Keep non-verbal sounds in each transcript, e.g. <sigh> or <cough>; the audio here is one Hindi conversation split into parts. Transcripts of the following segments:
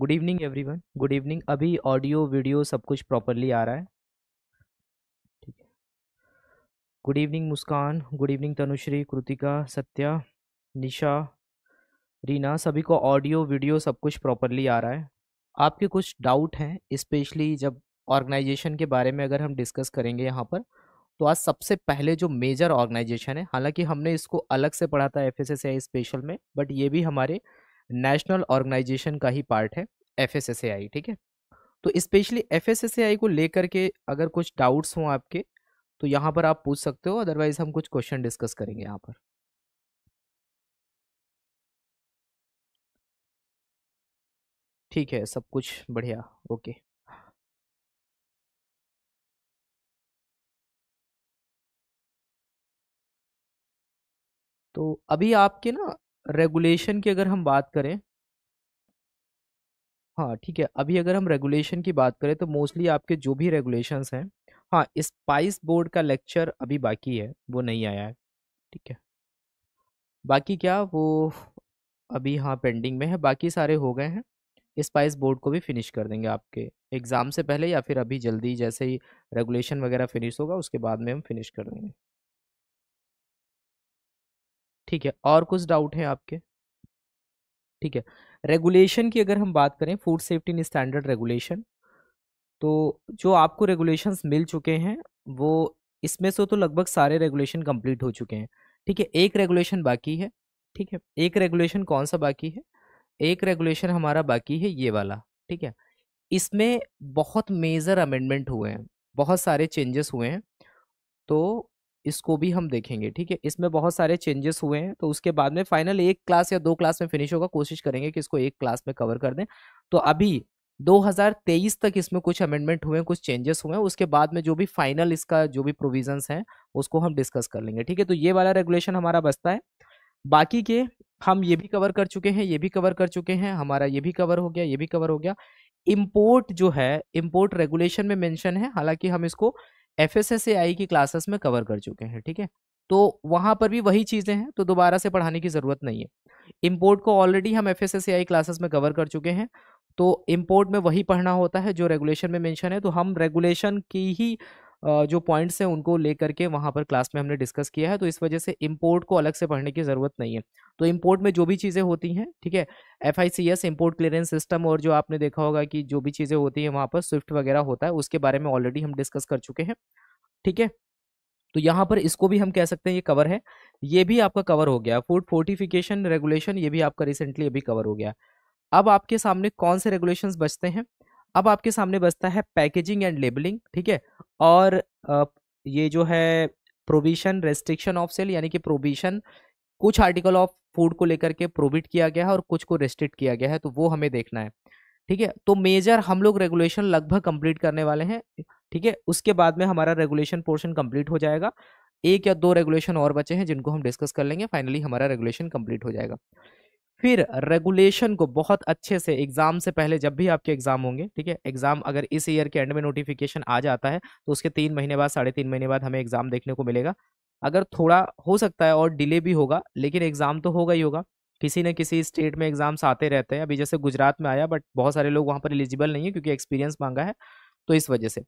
Good evening everyone good evening अभी ऑडियो वीडियो सब कुछ प्रॉपरली आ रहा है ठीक है good evening Muskan good evening Tanushree Kritika Satya Nisha Reena सभी को ऑडियो वीडियो सब कुछ प्रॉपरली आ रहा है आपके कुछ डाउट हैं स्पेशली जब ऑर्गेनाइजेशन के बारे में अगर हम डिस्कस करेंगे यहाँ पर तो आज सबसे पहले जो मेजर ऑर्गेनाइजेशन है हालांकि हमने इसको अलग से पढ़ा था एफ एस स्पेशल में बट ये भी हमारे नेशनल ऑर्गेनाइजेशन का ही पार्ट है एफ ठीक है तो स्पेशली एफ को लेकर के अगर कुछ डाउट्स हों आपके तो यहाँ पर आप पूछ सकते हो अदरवाइज हम कुछ क्वेश्चन डिस्कस करेंगे यहाँ पर ठीक है सब कुछ बढ़िया ओके तो अभी आपके ना रेगुलेशन की अगर हम बात करें हाँ ठीक है अभी अगर हम रेगुलेशन की बात करें तो मोस्टली आपके जो भी रेगुलेशंस हैं हाँ स्पाइस बोर्ड का लेक्चर अभी बाकी है वो नहीं आया है ठीक है बाकी क्या वो अभी हाँ पेंडिंग में है बाकी सारे हो गए हैं स्पाइस बोर्ड को भी फिनिश कर देंगे आपके एग्ज़ाम से पहले या फिर अभी जल्दी जैसे ही रेगुलेशन वगैरह फिनिश होगा उसके बाद में हम फिनिश कर देंगे ठीक है और कुछ डाउट है आपके ठीक है रेगुलेशन की अगर हम बात करें फूड सेफ्टी स्टैंडर्ड रेगुलेशन तो जो आपको रेगुलेशंस मिल चुके हैं वो इसमें से तो लगभग सारे रेगुलेशन कंप्लीट हो चुके हैं ठीक है एक रेगुलेशन बाकी है ठीक है एक रेगुलेशन कौन सा बाकी है एक रेगुलेशन हमारा बाकी है ये वाला ठीक है इसमें बहुत मेजर अमेंडमेंट हुए हैं बहुत सारे चेंजेस हुए हैं तो इसको भी हम देखेंगे ठीक है इसमें बहुत सारे चेंजेस हुए हैं तो उसके बाद में फाइनल एक क्लास या दो क्लास में फिनिश होगा कोशिश करेंगे कि इसको एक क्लास में कवर कर दें तो अभी 2023 तक इसमें कुछ अमेंडमेंट हुए हैं कुछ चेंजेस हुए हैं उसके बाद में जो भी फाइनल इसका जो भी प्रोविजंस हैं उसको हम डिस्कस कर लेंगे ठीक है तो ये वाला रेगुलेशन हमारा बचता है बाकी के हम ये भी कवर कर चुके हैं ये भी कवर कर चुके हैं हमारा ये भी कवर हो गया ये भी कवर हो गया इम्पोर्ट जो है इम्पोर्ट रेगुलेशन में मैंशन है हालांकि हम इसको एफ एस की क्लासेस में कवर कर चुके हैं ठीक है तो वहाँ पर भी वही चीज़ें हैं तो दोबारा से पढ़ाने की ज़रूरत नहीं है इम्पोर्ट को ऑलरेडी हम एफ एस क्लासेस में कवर कर चुके हैं तो इम्पोर्ट में वही पढ़ना होता है जो रेगुलेशन में मैंशन है तो हम रेगुलेशन की ही जो पॉइंट्स हैं उनको लेकर के वहाँ पर क्लास में हमने डिस्कस किया है तो इस वजह से इम्पोर्ट को अलग से पढ़ने की ज़रूरत नहीं है तो इम्पोर्ट में जो भी चीज़ें होती हैं ठीक है F I C S import clearance system और जो आपने देखा होगा कि जो भी चीज़ें होती हैं वहाँ पर स्विफ्ट वगैरह होता है उसके बारे में ऑलरेडी हम डिस्कस कर चुके हैं ठीक है तो यहाँ पर इसको भी हम कह सकते हैं ये कवर है ये भी आपका कवर हो गया फूड फोर्टिफिकेशन रेगुलेशन ये भी आपका रिसेंटली अभी कवर हो गया अब आपके सामने कौन से रेगुलेशंस बचते हैं अब आपके सामने बचता है पैकेजिंग एंड लेबलिंग ठीक है और ये जो है प्रोविशन रेस्ट्रिक्शन ऑफ सेल यानी कि प्रोविशन कुछ आर्टिकल ऑफ फूड को लेकर के प्रोबिट किया गया है और कुछ को रेस्ट्रिक्ट किया गया है तो वो हमें देखना है ठीक है तो मेजर हम लोग रेगुलेशन लगभग कंप्लीट करने वाले हैं ठीक है उसके बाद में हमारा रेगुलेशन पोर्शन कंप्लीट हो जाएगा एक या दो रेगुलेशन और बचे हैं जिनको हम डिस्कस कर लेंगे फाइनली हमारा रेगुलेशन कंप्लीट हो जाएगा फिर रेगुलेशन को बहुत अच्छे से एग्जाम से पहले जब भी आपके एग्जाम होंगे ठीक है एग्जाम अगर इस ईयर के एंड में नोटिफिकेशन आ जाता है तो उसके तीन महीने बाद साढ़े तीन महीने बाद हमें एग्जाम देखने को मिलेगा अगर थोड़ा हो सकता है और डिले भी होगा लेकिन एग्जाम तो होगा ही होगा किसी न किसी स्टेट में एग्जाम्स आते रहते हैं अभी जैसे गुजरात में आया बट बहुत सारे लोग वहाँ पर एलिजिबल नहीं है क्योंकि एक्सपीरियंस मांगा है तो इस वजह से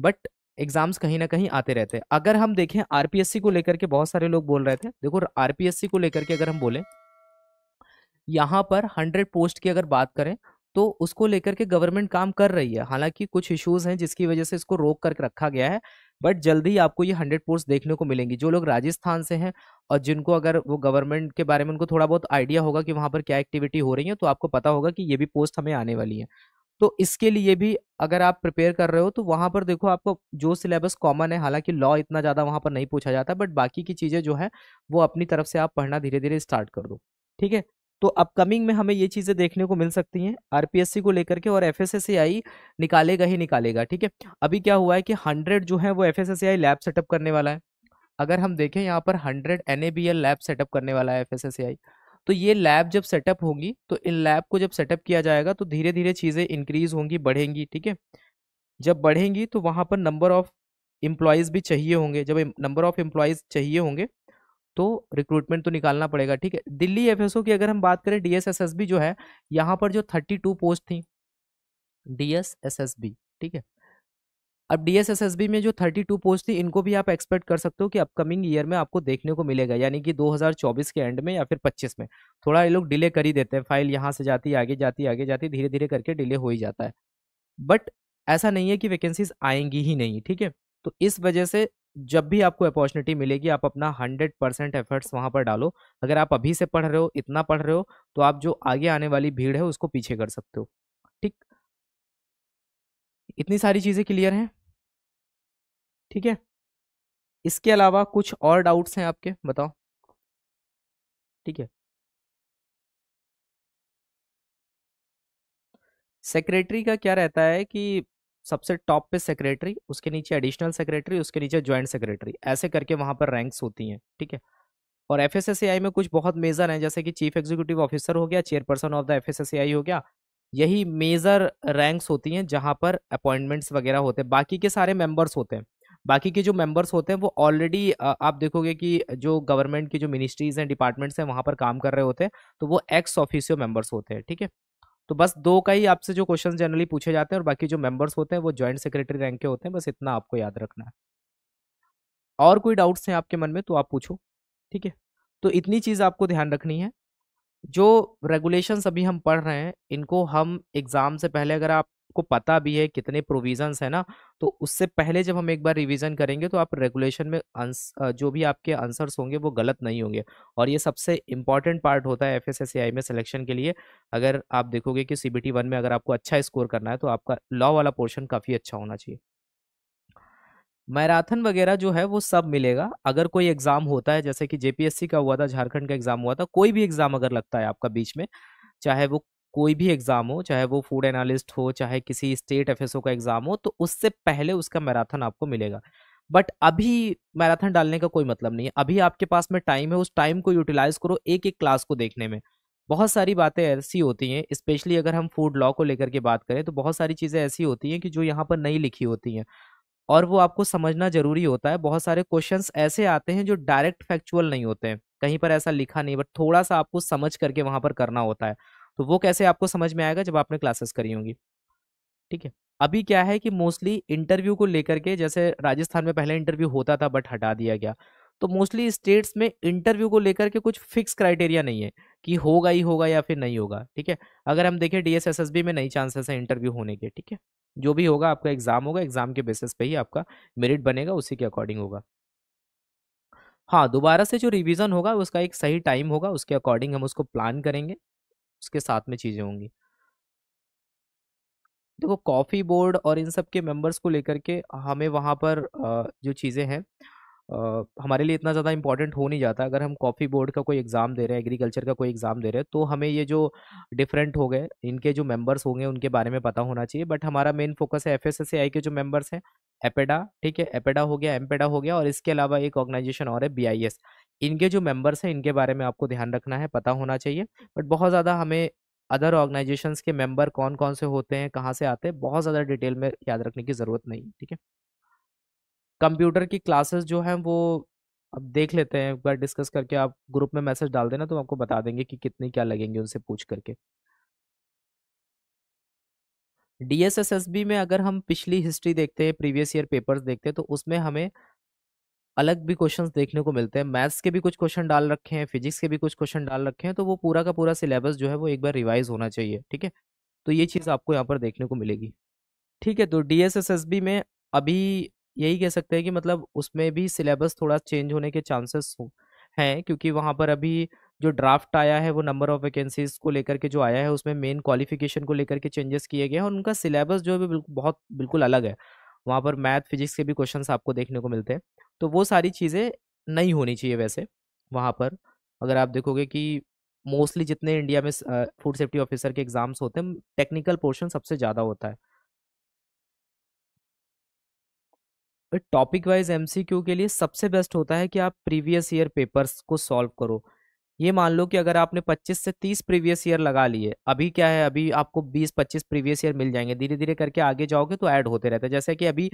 बट एग्जाम्स कहीं ना कहीं आते रहते हैं अगर हम देखें आरपीएससी को लेकर के बहुत सारे लोग बोल रहे थे देखो आरपीएससी को लेकर के अगर हम बोलें यहाँ पर हंड्रेड पोस्ट की अगर बात करें तो उसको लेकर के गवर्नमेंट काम कर रही है हालांकि कुछ इश्यूज हैं जिसकी वजह से इसको रोक करके रखा गया है बट जल्दी ही आपको ये हंड्रेड पोस्ट देखने को मिलेंगी जो लोग राजस्थान से हैं और जिनको अगर वो गवर्नमेंट के बारे में उनको थोड़ा बहुत आइडिया होगा कि वहाँ पर क्या एक्टिविटी हो रही है तो आपको पता होगा कि ये भी पोस्ट हमें आने वाली है तो इसके लिए भी अगर आप प्रिपेयर कर रहे हो तो वहाँ पर देखो आपको जो सिलेबस कॉमन है हालांकि लॉ इतना ज़्यादा वहाँ पर नहीं पूछा जाता बट बाकी की चीज़ें जो है वो अपनी तरफ से आप पढ़ना धीरे धीरे स्टार्ट कर दो ठीक है तो अपकमिंग में हमें ये चीज़ें देखने को मिल सकती हैं आरपीएससी को लेकर के और एफ एस निकालेगा ही निकालेगा ठीक है अभी क्या हुआ है कि हंड्रेड जो है वो एफ एस लैब सेटअप करने वाला है अगर हम देखें यहाँ पर हंड्रेड एन लैब सेटअप करने वाला है एफ एस तो ये लैब जब सेटअप होंगी तो इन लैब को जब सेटअप किया जाएगा तो धीरे धीरे चीज़ें इंक्रीज होंगी बढ़ेंगी ठीक है जब बढ़ेंगी तो वहाँ पर नंबर ऑफ एम्प्लॉयज़ भी चाहिए होंगे जब नंबर ऑफ एम्प्लॉयज़ चाहिए होंगे तो रिक्रूटमेंट तो निकालना पड़ेगा ठीक है दिल्ली एफएसओ की अगर हम बात करें डीएसएसएसबी जो है यहाँ पर जो थर्टी टू पोस्ट थी डीएसएसएसबी ठीक है अब डीएसएसएसबी में जो 32 पोस्ट थी इनको भी आप एक्सपेक्ट कर सकते हो कि अपकमिंग ईयर में आपको देखने को मिलेगा यानी कि 2024 के एंड में या फिर 25 में थोड़ा ये लोग डिले कर ही देते हैं फाइल यहाँ से जाती आगे जाती आगे जाती धीरे धीरे करके डिले हो ही जाता है बट ऐसा नहीं है कि वैकेंसीज आएंगी ही नहीं ठीक है तो इस वजह से जब भी आपको अपॉर्चुनिटी मिलेगी आप अपना हंड्रेड परसेंट एफर्ट्स वहाँ पर डालो अगर आप अभी से पढ़ रहे हो इतना पढ़ रहे हो तो आप जो आगे आने वाली भीड़ है उसको पीछे कर सकते हो ठीक इतनी सारी चीज़ें क्लियर हैं ठीक है इसके अलावा कुछ और डाउट्स हैं आपके बताओ ठीक है सेक्रेटरी का क्या रहता है कि सबसे टॉप पे सेक्रेटरी उसके नीचे एडिशनल सेक्रेटरी उसके नीचे ज्वाइंट सेक्रेटरी ऐसे करके वहाँ पर रैंक्स होती हैं ठीक है और एफ में कुछ बहुत मेज़र हैं जैसे कि चीफ एग्जीक्यूटिव ऑफिसर हो गया चेयरपर्सन ऑफ द एफ हो गया यही मेजर रैंक्स होती हैं जहाँ पर अपॉइंटमेंट्स वगैरह होते हैं बाकी के सारे मेंबर्स होते हैं बाकी के जो मेंबर्स होते हैं वो ऑलरेडी आप देखोगे कि जो गवर्नमेंट की जो मिनिस्ट्रीज हैं डिपार्टमेंट्स हैं वहाँ पर काम कर रहे होते हैं तो वो एक्स ऑफिसियो मेंबर्स होते हैं ठीक है तो बस दो का ही आपसे जो क्वेश्चन जनरली पूछे जाते हैं और बाकी जो मेंबर्स होते हैं वो ज्वाइंट सेक्रेटरी रैंक के होते हैं बस इतना आपको याद रखना है और कोई डाउट्स हैं आपके मन में तो आप पूछो ठीक है तो इतनी चीज़ आपको ध्यान रखनी है जो रेगुलेशन अभी हम पढ़ रहे हैं इनको हम एग्ज़ाम से पहले अगर आप आपको पता भी है कितने प्रोविजंस है ना तो उससे पहले जब हम एक बार रिवीजन करेंगे तो आप रेगुलेशन में अंस, जो भी आपके आंसर्स होंगे वो गलत नहीं होंगे और ये सबसे इंपॉर्टेंट पार्ट होता है एफ में सिलेक्शन के लिए अगर आप देखोगे कि सी बी में अगर आपको अच्छा स्कोर करना है तो आपका लॉ वाला पोर्शन काफ़ी अच्छा होना चाहिए मैराथन वगैरह जो है वो सब मिलेगा अगर कोई एग्ज़ाम होता है जैसे कि जेपीएससी का हुआ था झारखंड का एग्ज़ाम हुआ था कोई भी एग्ज़ाम अगर लगता है आपका बीच में चाहे वो कोई भी एग्ज़ाम हो चाहे वो फूड एनालिस्ट हो चाहे किसी स्टेट एफ का एग्ज़ाम हो तो उससे पहले उसका मैराथन आपको मिलेगा बट अभी मैराथन डालने का कोई मतलब नहीं है अभी आपके पास में टाइम है उस टाइम को यूटिलाइज़ करो एक एक क्लास को देखने में बहुत सारी बातें ऐसी होती हैं स्पेशली अगर हम फूड लॉ को लेकर के बात करें तो बहुत सारी चीज़ें ऐसी होती हैं कि जो यहाँ पर नहीं लिखी होती हैं और वो आपको समझना ज़रूरी होता है बहुत सारे क्वेश्चंस ऐसे आते हैं जो डायरेक्ट फैक्चुअल नहीं होते हैं कहीं पर ऐसा लिखा नहीं बट थोड़ा सा आपको समझ करके वहाँ पर करना होता है तो वो कैसे आपको समझ में आएगा जब आपने क्लासेस करी होंगी ठीक है अभी क्या है कि मोस्टली इंटरव्यू को लेकर के जैसे राजस्थान में पहले इंटरव्यू होता था बट हटा दिया गया तो मोस्टली स्टेट्स में इंटरव्यू को लेकर के कुछ फिक्स क्राइटेरिया नहीं है कि होगा ही होगा या फिर नहीं होगा ठीक है अगर हम देखें डीएसएसएसबी में नई चांसेस हैं इंटरव्यू होने के ठीक है जो भी होगा आपका एग्जाम होगा एग्जाम के बेसिस पे ही आपका मेरिट बनेगा उसी के अकॉर्डिंग होगा हाँ दोबारा से जो रिवीजन होगा उसका एक सही टाइम होगा उसके अकॉर्डिंग हम उसको प्लान करेंगे उसके साथ में चीज़ें होंगी देखो कॉफ़ी बोर्ड और इन सब के मेंबर्स को लेकर के हमें वहाँ पर जो चीज़ें हैं हमारे लिए इतना ज़्यादा इंपॉर्टेंट हो नहीं जाता अगर हम कॉफ़ी बोर्ड का कोई एग्ज़ाम दे रहे हैं एग्रीकल्चर का कोई एग्ज़ाम दे रहे हैं तो हमें ये जो डिफरेंट हो गए इनके जो मेंबर्स होंगे उनके बारे में पता होना चाहिए बट हमारा मेन फोकस है एफ के जो मेंबर्स हैं एपेडा ठीक है एपेडा हो गया एमपेडा हो गया और इसके अलावा एक ऑर्गेनाइजेशन और है बी इनके जो मेंबर्स हैं इनके बारे में आपको ध्यान रखना है पता होना चाहिए बट बहुत ज़्यादा हमें अदर ऑर्गेनाइजेशंस के मेंबर कौन कौन से होते हैं कहाँ से आते हैं बहुत ज़्यादा डिटेल में याद रखने की ज़रूरत नहीं ठीक है कंप्यूटर की क्लासेस जो हैं वो अब देख लेते हैं एक बार डिस्कस करके आप ग्रुप में मैसेज डाल देना तो आपको बता देंगे कि कितनी क्या लगेंगे उनसे पूछ करके डी में अगर हम पिछली हिस्ट्री देखते हैं प्रीवियस ईयर पेपर्स देखते हैं तो उसमें हमें अलग भी क्वेश्चंस देखने को मिलते हैं मैथ्स के भी कुछ क्वेश्चन डाल रखे हैं फिजिक्स के भी कुछ क्वेश्चन डाल रखे हैं तो वो पूरा का पूरा सिलेबस जो है वो एक बार रिवाइज होना चाहिए ठीक है तो ये चीज़ आपको यहाँ पर देखने को मिलेगी ठीक है तो डी में अभी यही कह सकते हैं कि मतलब उसमें भी सिलेबस थोड़ा चेंज होने के चांसेस हैं क्योंकि वहाँ पर अभी जो ड्राफ्ट आया है वो नंबर ऑफ वैकेंसीज को लेकर के जो आया है उसमें मेन क्वालिफिकेशन को लेकर के चेंजेस किए गए हैं और उनका सिलेबस जो है बिल्कुल बहुत बिल्कुल अलग है वहाँ पर मैथ फिजिक्स के भी क्वेश्चन आपको देखने को मिलते हैं तो वो सारी चीज़ें नहीं होनी चाहिए वैसे वहाँ पर अगर आप देखोगे कि मोस्टली जितने इंडिया में फूड सेफ्टी ऑफिसर के एग्ज़ाम्स होते हैं टेक्निकल पोर्शन सबसे ज़्यादा होता है टॉपिक वाइज एमसीक्यू के लिए सबसे बेस्ट होता है कि आप प्रीवियस ईयर पेपर्स को सॉल्व करो ये मान लो कि अगर आपने 25 से 30 प्रीवियस ईयर लगा लिए अभी क्या है अभी आपको 20-25 प्रीवियस ईयर मिल जाएंगे धीरे धीरे करके आगे जाओगे तो ऐड होते रहते हैं जैसे कि अभी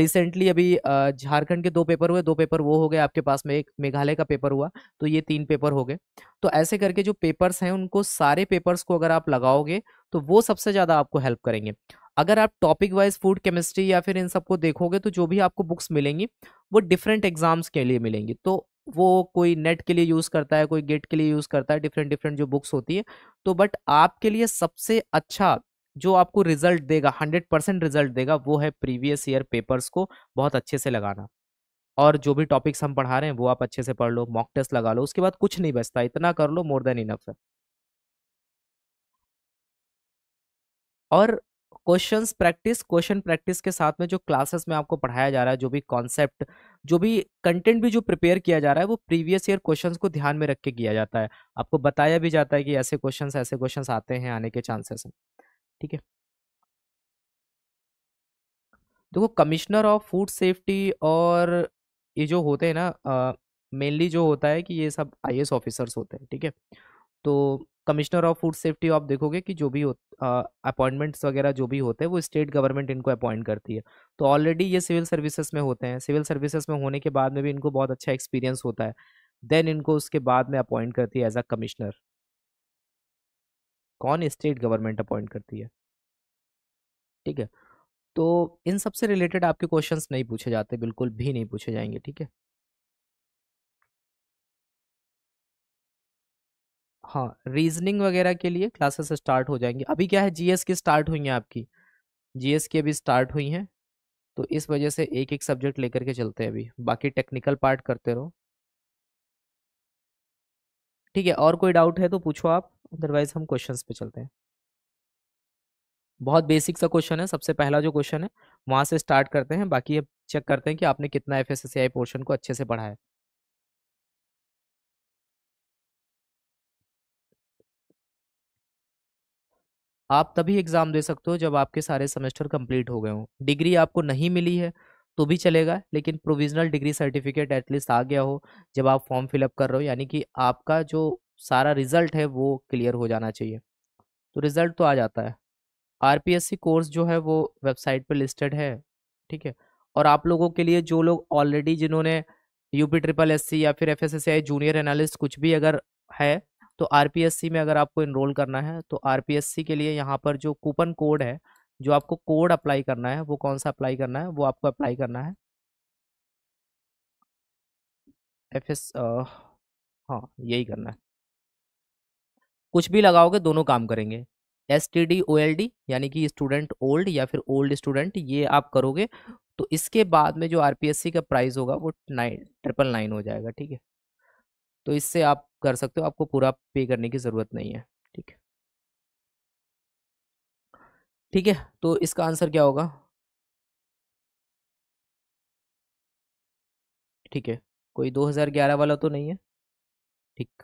रिसेंटली अभी झारखंड के दो पेपर हुए दो पेपर वो हो गए आपके पास में एक मेघालय का पेपर हुआ तो ये तीन पेपर हो गए तो ऐसे करके जो पेपर्स हैं उनको सारे पेपर्स को अगर आप लगाओगे तो वो सबसे ज़्यादा आपको हेल्प करेंगे अगर आप टॉपिक वाइज फूड केमिस्ट्री या फिर इन सबको देखोगे तो जो भी आपको बुक्स मिलेंगी वो डिफरेंट एग्जाम्स के लिए मिलेंगी तो वो कोई नेट के लिए यूज़ करता है कोई गेट के लिए यूज़ करता है डिफरेंट डिफरेंट जो बुक्स होती है तो बट आपके लिए सबसे अच्छा जो आपको रिजल्ट देगा हंड्रेड परसेंट रिजल्ट देगा वो है प्रीवियस ईयर पेपर्स को बहुत अच्छे से लगाना और जो भी टॉपिक्स हम पढ़ा रहे हैं वो आप अच्छे से पढ़ लो मॉक टेस्ट लगा लो उसके बाद कुछ नहीं बचता इतना कर लो मोर देन इनफ है और क्वेश्चन प्रैक्टिस क्वेश्चन प्रैक्टिस के साथ में जो क्लासेस में आपको पढ़ाया जा रहा है जो भी कॉन्सेप्ट जो भी कंटेंट भी जो प्रिपेयर किया जा रहा है वो प्रीवियस ईयर क्वेश्चंस को ध्यान में रख के किया जाता है आपको बताया भी जाता है कि ऐसे क्वेश्चंस ऐसे क्वेश्चंस आते हैं आने के चांसेस हैं ठीक है देखो कमिश्नर ऑफ फूड सेफ्टी और ये जो होते हैं ना मेनली जो होता है कि ये सब आई ऑफिसर्स होते हैं ठीक है तो कमिश्नर ऑफ फूड सेफ्टी आप देखोगे कि जो भी अपॉइंटमेंट्स वगैरह जो भी होते हैं वो स्टेट गवर्नमेंट इनको अपॉइंट करती है तो ऑलरेडी ये सिविल सर्विसेज में होते हैं सिविल सर्विसेज में होने के बाद में भी इनको बहुत अच्छा एक्सपीरियंस होता है देन इनको उसके बाद में अपॉइंट करती है एज अ कमिश्नर कौन स्टेट गवर्नमेंट अपॉइंट करती है ठीक है तो इन सबसे रिलेटेड आपके क्वेश्चंस नहीं पूछे जाते बिल्कुल भी नहीं पूछे जाएंगे ठीक है हाँ रीजनिंग वगैरह के लिए क्लासेस स्टार्ट हो जाएंगी अभी क्या है जीएस की स्टार्ट हुई हैं आपकी जीएस की अभी स्टार्ट हुई हैं तो इस वजह से एक एक सब्जेक्ट लेकर के चलते हैं अभी बाकी टेक्निकल पार्ट करते रहो ठीक है और कोई डाउट है तो पूछो आप अदरवाइज हम क्वेश्चन पे चलते हैं बहुत बेसिक सा क्वेश्चन है सबसे पहला जो क्वेश्चन है वहाँ से स्टार्ट करते हैं बाकी अब चेक करते हैं कि आपने कितना एफ पोर्शन को अच्छे से पढ़ा है आप तभी एग्ज़ाम दे सकते हो जब आपके सारे सेमेस्टर कंप्लीट हो गए हों डिग्री आपको नहीं मिली है तो भी चलेगा लेकिन प्रोविजनल डिग्री सर्टिफिकेट एटलीस्ट आ गया हो जब आप फॉर्म फिलअप कर रहे हो यानी कि आपका जो सारा रिजल्ट है वो क्लियर हो जाना चाहिए तो रिजल्ट तो आ जाता है आर कोर्स जो है वो वेबसाइट पर लिस्टेड है ठीक है और आप लोगों के लिए जो लोग ऑलरेडी जिन्होंने यूपी ट्रिपल एस या फिर एफएसएसआई जूनियर एनालिस्ट कुछ भी अगर है तो आर में अगर आपको इनरोल करना है तो आर के लिए यहाँ पर जो कूपन कोड है जो आपको कोड अप्लाई करना है वो कौन सा अप्लाई करना है वो आपको अप्लाई करना है एफ एस हाँ यही करना है कुछ भी लगाओगे दोनों काम करेंगे S T D O L D यानी कि स्टूडेंट ओल्ड या फिर ओल्ड स्टूडेंट ये आप करोगे तो इसके बाद में जो आर पी एस सी का प्राइस होगा वो नाइन ट्रिपल नाइन हो जाएगा ठीक है तो इससे आप कर सकते हो आपको पूरा पे करने की ज़रूरत नहीं है ठीक है ठीक है तो इसका आंसर क्या होगा ठीक है कोई 2011 वाला तो नहीं है ठीक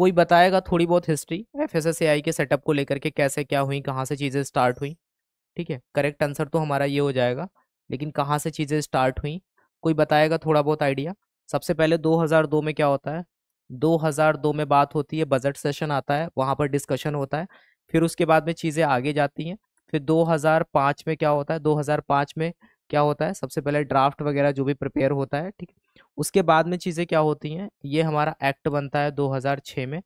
कोई बताएगा थोड़ी बहुत history F S S A I के सेटअप को लेकर के कैसे क्या हुई कहाँ से चीज़ें स्टार्ट हुई ठीक है करेक्ट आंसर तो हमारा ये हो जाएगा लेकिन कहाँ से चीज़ें स्टार्ट हुई कोई बताएगा थोड़ा बहुत आइडिया सबसे पहले 2002 में क्या होता है 2002 में बात होती है बजट सेशन आता है वहाँ पर डिस्कशन होता है फिर उसके बाद में चीज़ें आगे जाती हैं फिर 2005 में क्या होता है 2005 में क्या होता है सबसे पहले ड्राफ्ट वगैरह जो भी प्रिपेयर होता है ठीक उसके बाद में चीज़ें क्या होती हैं ये हमारा एक्ट बनता है 2006 में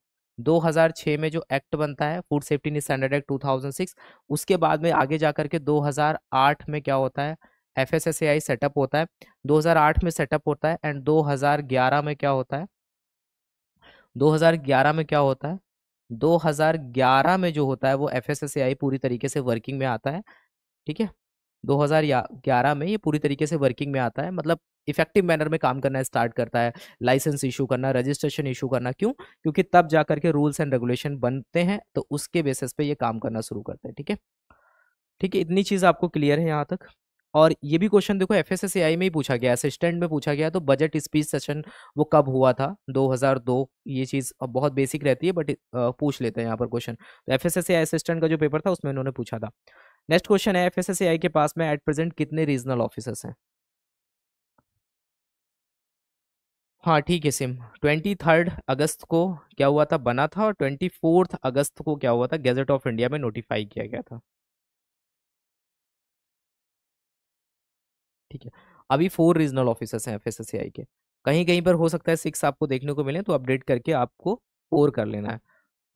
2006 में जो एक्ट बनता है फूड सेफ्टी स्टैंडर्ड एक्ट 2006 उसके बाद में आगे जा दो हजार 2008 में क्या होता है F S S A I setup होता है 2008 में सेटअप होता है एंड 2011 में क्या होता है 2011 में क्या होता है 2011 में जो होता है वो F S S A I पूरी तरीके से वर्किंग में आता है ठीक है 2011 में ये पूरी तरीके से वर्किंग में आता है मतलब इफेक्टिव मैनर में काम करना स्टार्ट करता है लाइसेंस इशू करना रजिस्ट्रेशन इशू करना क्यों क्योंकि तब जा करके रूल्स एंड रेगुलेशन बनते हैं तो उसके बेसिस पे ये काम करना शुरू करते हैं ठीक है ठीक है इतनी चीज़ आपको क्लियर है यहाँ तक और ये भी क्वेश्चन देखो एफ में ही पूछा गया असिस्टेंट में पूछा गया तो बजट स्पीच सेशन वो कब हुआ था 2002 ये चीज़ बहुत बेसिक रहती है बट पूछ लेते हैं यहाँ पर क्वेश्चन तो एफ एस असिस्टेंट का जो पेपर था उसमें उन्होंने पूछा था नेक्स्ट क्वेश्चन है एफ के पास में एट प्रेजेंट कितने रीजनल ऑफिसर्स हैं हाँ ठीक है सिम ट्वेंटी थर्ड अगस्त को क्या हुआ था बना था और ट्वेंटी फोर्थ अगस्त को क्या हुआ था गैजेट ऑफ इंडिया में नोटिफाई किया गया था ठीक है अभी फोर रीजनल ऑफिसर्स हैं एफ के कहीं कहीं पर हो सकता है सिक्स आपको देखने को मिले तो अपडेट करके आपको फोर कर लेना है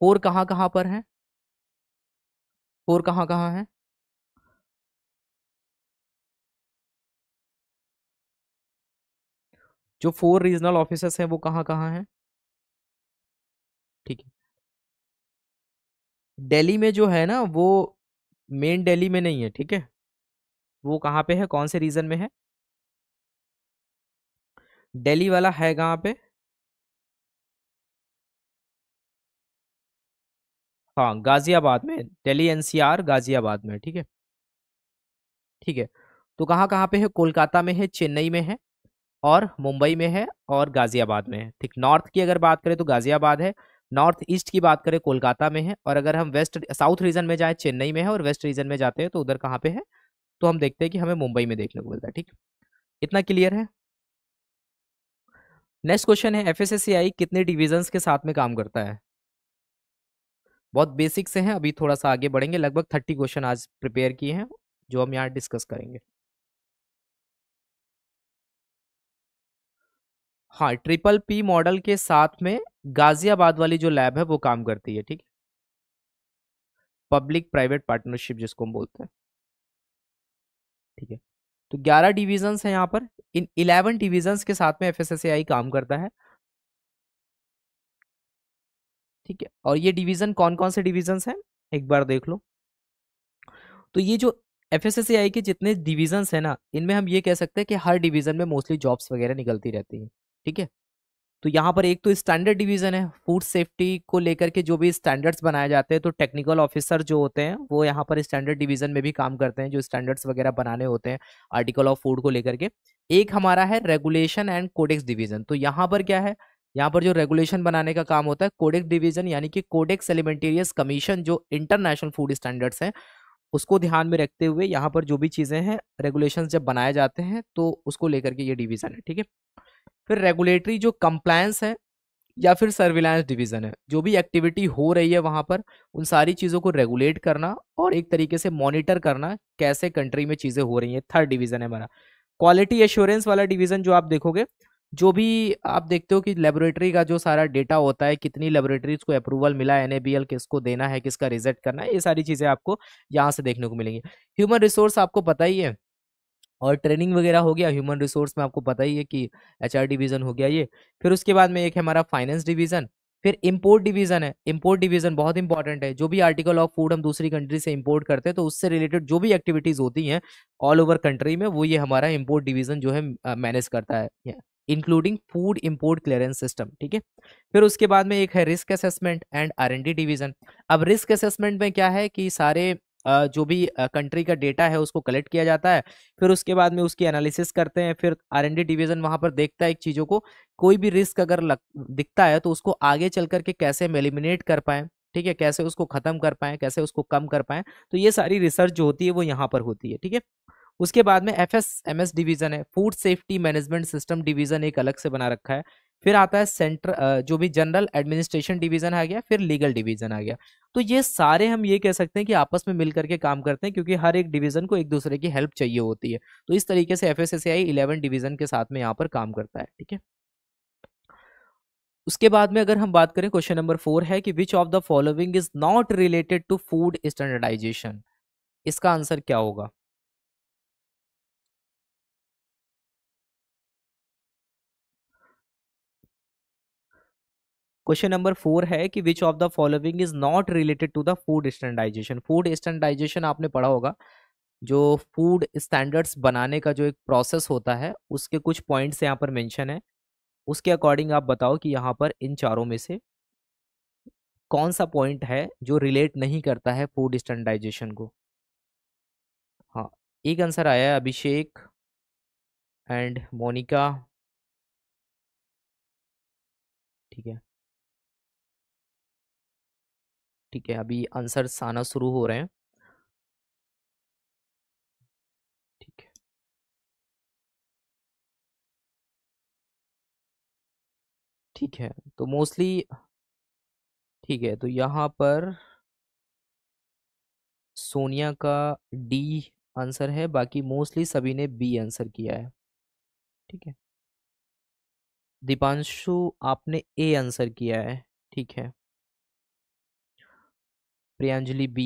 फोर कहाँ कहाँ पर है फोर कहाँ कहाँ है जो फोर रीजनल ऑफिसर्स हैं वो कहाँ कहाँ हैं ठीक है दिल्ली में जो है ना वो मेन दिल्ली में नहीं है ठीक है वो कहाँ पे है कौन से रीजन में है दिल्ली वाला है कहाँ पे हाँ गाजियाबाद में दिल्ली एनसीआर गाजियाबाद में ठीक है ठीक है तो कहाँ कहाँ पे है कोलकाता में है चेन्नई में है और मुंबई में है और गाजियाबाद में है ठीक नॉर्थ की अगर बात करें तो गाजियाबाद है नॉर्थ ईस्ट की बात करें कोलकाता में है और अगर हम वेस्ट साउथ रीजन में जाए चेन्नई में है और वेस्ट रीजन में जाते हैं तो उधर कहाँ पे है तो हम देखते हैं कि हमें मुंबई में देखने को मिलता है ठीक इतना क्लियर है नेक्स्ट क्वेश्चन है एफ कितने डिविजन्स के साथ में काम करता है बहुत बेसिक से हैं अभी थोड़ा सा आगे बढ़ेंगे लगभग थर्टी क्वेश्चन आज प्रिपेयर किए हैं जो हम यहाँ डिस्कस करेंगे हाँ ट्रिपल पी मॉडल के साथ में गाजियाबाद वाली जो लैब है वो काम करती है ठीक पब्लिक प्राइवेट पार्टनरशिप जिसको हम बोलते हैं ठीक है तो 11 डिविजन्स हैं यहाँ पर इन 11 डिविजन्स के साथ में एफ काम करता है ठीक है और ये डिवीजन कौन कौन से डिवीजन्स हैं एक बार देख लो तो ये जो एफ के जितने डिवीजन्स हैं ना इनमें हम ये कह सकते हैं कि हर डिवीजन में मोस्टली जॉब्स वगैरह निकलती रहती हैं ठीक है तो यहाँ पर एक तो स्टैंडर्ड डिवीज़न है फूड सेफ्टी को लेकर के जो भी स्टैंडर्ड्स बनाए जाते हैं तो टेक्निकल ऑफिसर जो होते हैं वो यहाँ पर स्टैंडर्ड डिवीज़न में भी काम करते हैं जो स्टैंडर्ड्स वगैरह बनाने होते हैं आर्टिकल ऑफ फूड को लेकर के एक हमारा है रेगुलेशन एंड कोडेक्स डिवीज़न तो यहाँ पर क्या है यहाँ पर जो रेगुलेशन बनाने का काम होता है कोडेक्स डिवीज़न यानी कि कोडेक्स एलिमेंटेरियस कमीशन जो इंटरनेशनल फूड स्टैंडर्ड्स हैं उसको ध्यान में रखते हुए यहाँ पर जो भी चीज़ें हैं रेगुलेशन जब बनाए जाते हैं तो उसको लेकर के ये डिवीज़न है ठीक है फिर रेगुलेटरी जो कंप्लायंस है या फिर सर्विलांस डिवीज़न है जो भी एक्टिविटी हो रही है वहाँ पर उन सारी चीज़ों को रेगुलेट करना और एक तरीके से मॉनिटर करना कैसे कंट्री में चीज़ें हो रही हैं थर्ड डिवीज़न है हमारा क्वालिटी एश्योरेंस वाला डिवीज़न जो आप देखोगे जो भी आप देखते हो कि लेबोरेटरी का जो सारा डेटा होता है कितनी लेबोरेटरीज को अप्रूवल मिला है एन किसको देना है किसका रिजेक्ट करना है ये सारी चीज़ें आपको यहाँ से देखने को मिलेंगी ह्यूमन रिसोर्स आपको पता ही है और ट्रेनिंग वगैरह हो गया ह्यूमन रिसोर्स में आपको पता ही है कि एच डिवीज़न हो गया ये फिर उसके बाद में एक है हमारा फाइनेंस डिवीज़न फिर इम्पोर्ट डिवीज़न है इम्पोर्ट डिवीज़न बहुत इंपॉर्टेंट है जो भी आर्टिकल ऑफ फूड हम दूसरी कंट्री से इम्पोर्ट करते हैं तो उससे रिलेटेड जो भी एक्टिविटीज़ होती हैं ऑल ओवर कंट्री में वो ये हमारा इम्पोर्ट डिवीज़न जो है मैनेज करता है including food import clearance system ठीक है फिर उसके बाद में एक है risk assessment and R and D division अब रिस्क असेसमेंट में क्या है कि सारे जो भी कंट्री का डेटा है उसको कलेक्ट किया जाता है फिर उसके बाद में उसकी एनालिसिस करते हैं फिर आरएनडी डिवीजन वहां पर देखता है एक चीज़ों को कोई भी रिस्क अगर लग, दिखता है तो उसको आगे चल करके कैसे हम एलिमिनेट कर पाएँ ठीक है कैसे उसको ख़त्म कर पाएँ कैसे उसको कम कर पाएँ तो ये सारी रिसर्च जो होती है वो यहाँ पर होती है ठीक है उसके बाद में F S M S division है food safety management system division एक अलग से बना रखा है फिर आता है सेंट्रल जो भी जनरल एडमिनिस्ट्रेशन डिवीज़न आ गया फिर लीगल डिवीज़न आ गया तो ये सारे हम ये कह सकते हैं कि आपस में मिल करके काम करते हैं क्योंकि हर एक डिवीज़न को एक दूसरे की हेल्प चाहिए होती है तो इस तरीके से F S S I eleven division के साथ में यहाँ पर काम करता है ठीक है उसके बाद में अगर हम बात करें क्वेश्चन नंबर फोर है कि which of the following is not related to food standardisation इसका आंसर क्या होगा क्वेश्चन नंबर फोर है कि which of the following is not related to the food standardisation food standardisation आपने पढ़ा होगा जो फूड स्टैंडर्ड्स बनाने का जो एक प्रोसेस होता है उसके कुछ पॉइंट्स यहाँ पर मेंशन है उसके अकॉर्डिंग आप बताओ कि यहाँ पर इन चारों में से कौन सा पॉइंट है जो रिलेट नहीं करता है फूड स्टैंडाइजेशन को हाँ एक आंसर आया है अभिषेक एंड मोनिका ठीक है ठीक है अभी आंसर आना शुरू हो रहे हैं ठीक है ठीक है तो मोस्टली ठीक है तो यहाँ पर सोनिया का डी आंसर है बाकी मोस्टली सभी ने बी आंसर किया है ठीक है दीपांशु आपने ए आंसर किया है ठीक है Priyanjali B.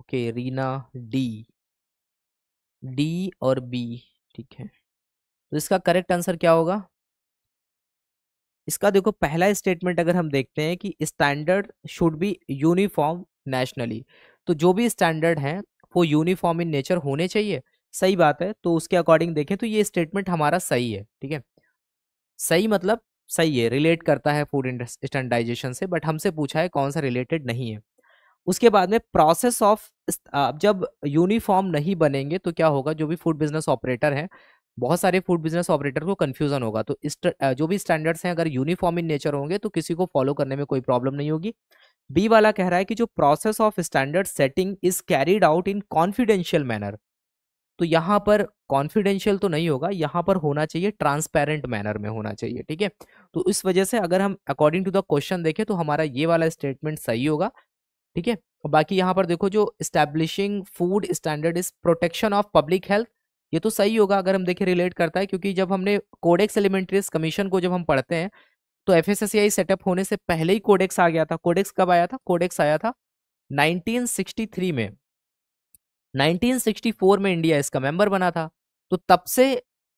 Okay Reena D D और बी ठीक है तो इसका करेक्ट आंसर क्या होगा इसका देखो पहला स्टेटमेंट अगर हम देखते हैं कि standard should be uniform nationally तो जो भी स्टैंडर्ड है वो यूनिफॉर्म इन नेचर होने चाहिए सही बात है तो उसके अकॉर्डिंग देखें तो ये स्टेटमेंट हमारा सही है ठीक है सही मतलब सही है रिलेट करता है फूड स्टैंडाइजेशन से बट हमसे पूछा है कौन सा रिलेटेड नहीं है उसके बाद में प्रोसेस ऑफ जब यूनिफॉर्म नहीं बनेंगे तो क्या होगा जो भी फूड बिजनेस ऑपरेटर हैं बहुत सारे फूड बिजनेस ऑपरेटर को कन्फ्यूजन होगा तो इस जो भी स्टैंडर्ड्स हैं अगर यूनिफॉर्म इन नेचर होंगे तो किसी को फॉलो करने में कोई प्रॉब्लम नहीं होगी बी वाला कह रहा है कि जो process of standard setting is carried out in confidential manner तो यहाँ पर कॉन्फिडेंशियल तो नहीं होगा यहाँ पर होना चाहिए ट्रांसपेरेंट मैनर में होना चाहिए ठीक है तो इस वजह से अगर हम अकॉर्डिंग टू द क्वेश्चन देखें तो हमारा ये वाला स्टेटमेंट सही होगा ठीक है और बाकी यहाँ पर देखो जो establishing food standard is protection of public health ये तो सही होगा अगर हम देखें रिलेट करता है क्योंकि जब हमने कोडेक्स एलिमेंट्रीज कमीशन को जब हम पढ़ते हैं तो एफ सेटअप होने से पहले ही कोडेक्स आ गया था कोडेक्स कब आया था कोडेक्स आया था 1963 में 1964 में इंडिया इसका मेंबर बना था तो तब से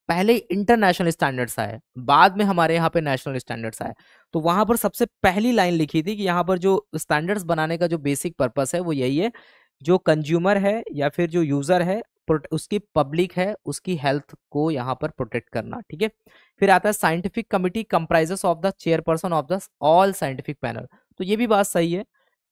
पहले इंटरनेशनल स्टैंडर्ड्स आए बाद में हमारे यहाँ पे नेशनल स्टैंडर्ड्स आए तो वहां पर सबसे पहली लाइन लिखी थी कि यहाँ पर जो स्टैंडर्ड्स बनाने का जो बेसिक पर्पस है वो यही है जो कंज्यूमर है या फिर जो यूज़र है उसकी पब्लिक है उसकी हेल्थ को यहाँ पर प्रोटेक्ट करना ठीक है फिर आता है scientific committee comprises of the chairperson of the all scientific panel तो ये भी बात सही है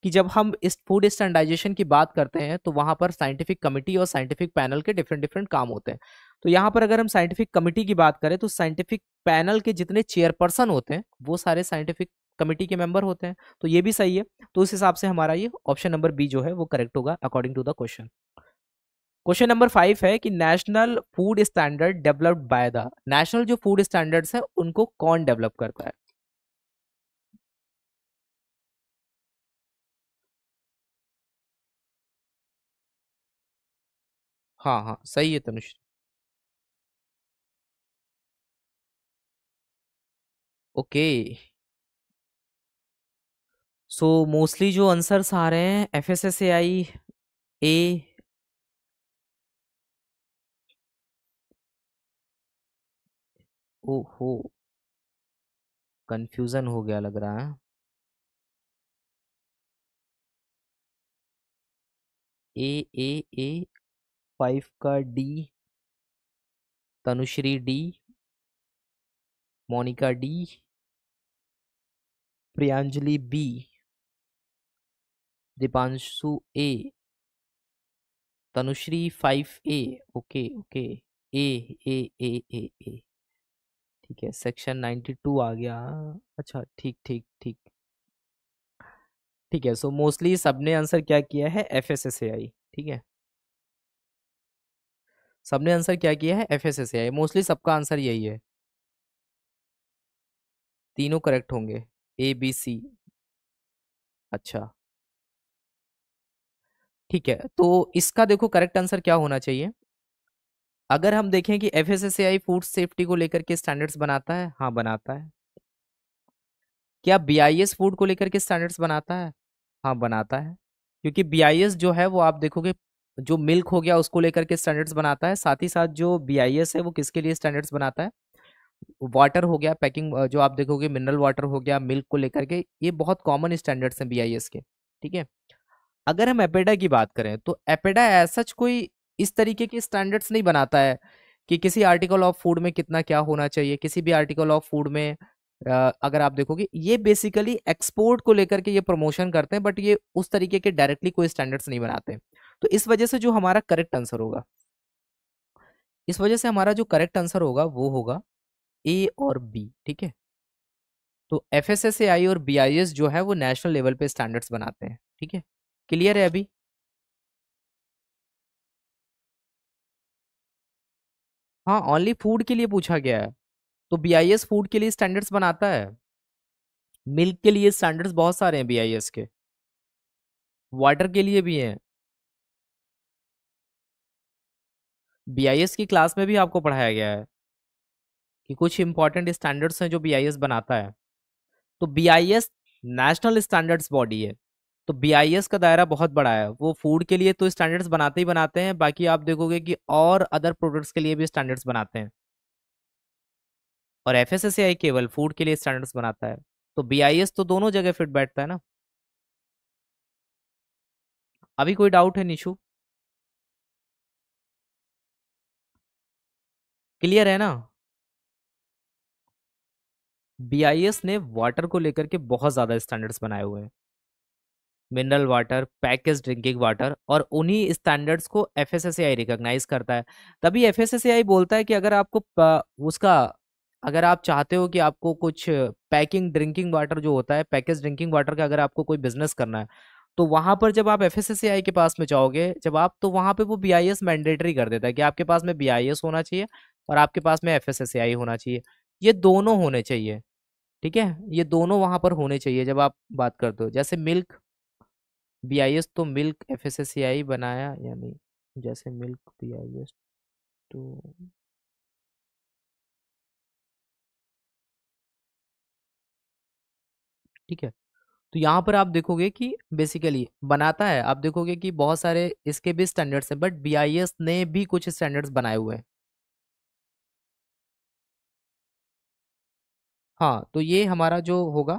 कि जब हम इस फूड स्टैंडाइजेशन की बात करते हैं तो वहाँ पर साइंटिफिक कमिटी और साइंटिफिक पैनल के डिफरेंट डिफरेंट काम होते हैं तो यहाँ पर अगर हम साइंटिफिक कमिटी की बात करें तो साइंटिफिक पैनल के जितने चेयरपर्सन होते हैं वो सारे साइंटिफिक कमेटी के मेंबर होते हैं तो ये भी सही है तो उस हिसाब से हमारा ये ऑप्शन नंबर बी जो है वो करेक्ट होगा according to the question question number five है कि national food standard developed by the national जो फूड स्टैंडर्ड्स है उनको कौन डेवलप करता है हाँ, हाँ, सही है तनुश्री। ओके। सो मोस्टली जो आंसर्स आ रहे हैं F S S A I हो कन्फ्यूज़न हो गया लग रहा है। ए, ए, ए फाइव का D Tanushree D Monica D Priyanjali B Deepanshu A Tanushree five A okay okay A A A A A ठीक है सेक्शन नाइन्टी टू आ गया अच्छा ठीक ठीक ठीक ठीक है सो मोस्टली सबने आंसर क्या किया है F S S A I ठीक है सबने आंसर क्या किया है F S S I mostly सबका आंसर यही है तीनों करेक्ट होंगे ए बी सी अच्छा ठीक है तो इसका देखो करेक्ट आंसर क्या होना चाहिए अगर हम देखें कि F S S I food safety को लेकर के स्टैंडर्ड्स बनाता है हाँ बनाता है क्या बी आई एस फूड को लेकर के स्टैंडर्ड्स बनाता है हाँ बनाता है क्योंकि बी आई एस जो है वो आप देखोगे जो मिल्क हो गया उसको लेकर के स्टैंडर्ड्स बनाता है साथ ही साथ जो बी है वो किसके लिए स्टैंडर्ड्स बनाता है वाटर हो गया पैकिंग जो आप देखोगे मिनरल वाटर हो गया मिल्क को लेकर के ये बहुत कॉमन स्टैंडर्ड्स हैं बी के ठीक है अगर हम एपेडा की बात करें तो एपेडा एज सच कोई इस तरीके के स्टैंडर्ड्स नहीं बनाता है कि किसी आर्टिकल ऑफ फूड में कितना क्या होना चाहिए किसी भी आर्टिकल ऑफ फूड में अगर आप देखोगे ये बेसिकली एक्सपोर्ट को लेकर के ये प्रमोशन करते हैं बट ये उस तरीके के डायरेक्टली कोई स्टैंडर्ड्स नहीं बनाते हैं तो इस वजह से जो हमारा करेक्ट आंसर होगा इस वजह से हमारा जो करेक्ट आंसर होगा वो होगा ए और बी ठीक है तो F S S A I और बी आई एस जो है वो नेशनल लेवल पे स्टैंडर्ड्स बनाते हैं ठीक है क्लियर है अभी हाँ ओनली फूड के लिए पूछा गया है तो बी आई एस फूड के लिए स्टैंडर्ड्स बनाता है मिल्क के लिए स्टैंडर्ड्स बहुत सारे हैं बी आई एस के वाटर के लिए भी हैं बीआईएस की क्लास में भी आपको पढ़ाया गया है कि कुछ इंपॉर्टेंट स्टैंडर्ड्स हैं जो बीआईएस बनाता है तो बीआईएस नेशनल स्टैंडर्ड्स बॉडी है तो बीआईएस का दायरा बहुत बड़ा है वो फूड के लिए तो स्टैंडर्ड्स बनाते ही बनाते हैं बाकी आप देखोगे कि और अदर प्रोडक्ट्स के लिए भी स्टैंडर्ड्स बनाते हैं और एफ केवल फूड के लिए स्टैंडर्ड्स बनाता है तो बी तो दोनों जगह फिट बैठता है ना अभी कोई डाउट है निशू क्लियर है ना बीआईएस ने वाटर को लेकर के बहुत ज़्यादा स्टैंडर्ड्स बनाए हुए हैं mineral water package drinking water और उन्हीं स्टैंडर्ड्स को एफ एस रिकॉग्नाइज करता है तभी एफ बोलता है कि अगर आपको उसका अगर आप चाहते हो कि आपको कुछ पैकिंग ड्रिंकिंग वाटर जो होता है पैकेज ड्रिंकिंग वाटर का अगर आपको कोई बिजनेस करना है तो वहाँ पर जब आप एफ के पास में जाओगे जब आप तो वहाँ पे वो बी मैंडेटरी कर देता है कि आपके पास में बी होना चाहिए और आपके पास में एफ एस होना चाहिए ये दोनों होने चाहिए ठीक है ये दोनों वहाँ पर होने चाहिए जब आप बात करते हो जैसे मिल्क बी आई एस तो milk F S S I बनाया यानी जैसे मिल्क बी आई एस तो ठीक है तो यहाँ पर आप देखोगे कि बेसिकली बनाता है आप देखोगे कि बहुत सारे इसके भी स्टैंडर्ड्स हैं बट बी आई एस ने भी कुछ स्टैंडर्ड्स बनाए हुए हैं हाँ, तो ये हमारा जो होगा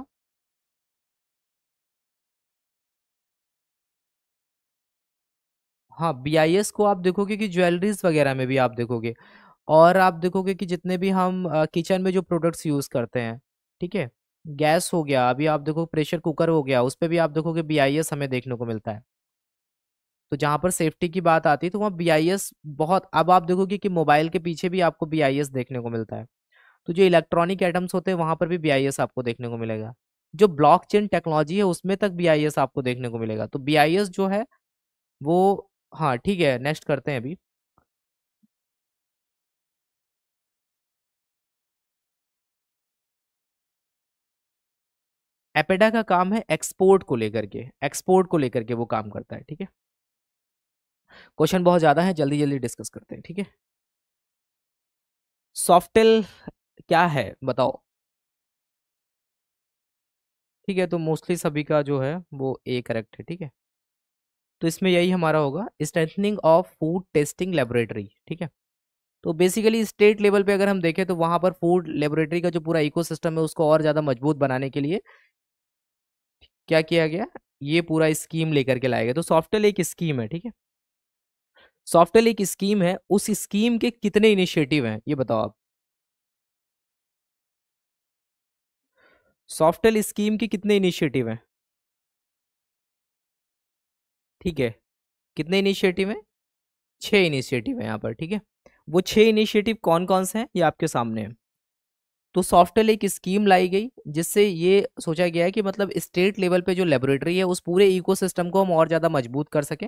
हाँ, एस को आप देखोगे कि ज्वेलरीज़ वगैरह में भी आप देखोगे और आप देखोगे कि जितने भी हम किचन में जो प्रोडक्ट्स यूज़ करते हैं, ठीक है? गैस हो गया, अभी आप देखो प्रेशर कुकर हो गया, उस पर भी आप देखोगे एस हमें देखने को मिलता है। तो जहाँ पर सेफ्टी की बात आती है तो वहाँ एस बहुत अब आप देखोगे कि मोबाइल के पीछे भी आपको एस देखने को मिलता है। तो जो इलेक्ट्रॉनिक आइटम्स होते हैं वहाँ पर भी बी आपको देखने को मिलेगा जो ब्लॉकचेन टेक्नोलॉजी है उसमें तक बी आपको देखने को मिलेगा तो बी जो है वो हाँ ठीक है नेक्स्ट करते हैं अभी एपेडा का काम है एक्सपोर्ट को लेकर के एक्सपोर्ट को लेकर के वो काम करता है ठीक है क्वेश्चन बहुत ज़्यादा है जल्दी जल्दी डिस्कस करते हैं ठीक है सॉफ्टेल क्या है बताओ ठीक है तो मोस्टली सभी का जो है वो ए करेक्ट है ठीक है तो इसमें यही हमारा होगा strengthening of food testing laboratory ठीक है तो बेसिकली स्टेट लेवल पे अगर हम देखें तो वहां पर फूड लेबोरेटरी का जो पूरा इकोसिस्टम है उसको और ज़्यादा मजबूत बनाने के लिए क्या किया गया ये पूरा स्कीम लेकर के लाया गया तो सॉफ्टवेयर एक स्कीम है ठीक है सॉफ्टवेयर एक स्कीम है उस स्कीम के कितने इनिशिएटिव हैं ये बताओ आप सॉफ्टवेयर स्कीम के कितने इनिशिएटिव हैं ठीक है कितने इनिशिएटिव हैं छह इनिशिएटिव हैं यहाँ पर ठीक है वो छह इनिशिएटिव कौन कौन से हैं ये आपके सामने हैं तो सॉफ्टवेयर एक स्कीम लाई गई जिससे ये सोचा गया है कि मतलब स्टेट लेवल पे जो लेबोरेटरी है उस पूरे इकोसिस्टम को हम और ज़्यादा मजबूत कर सकें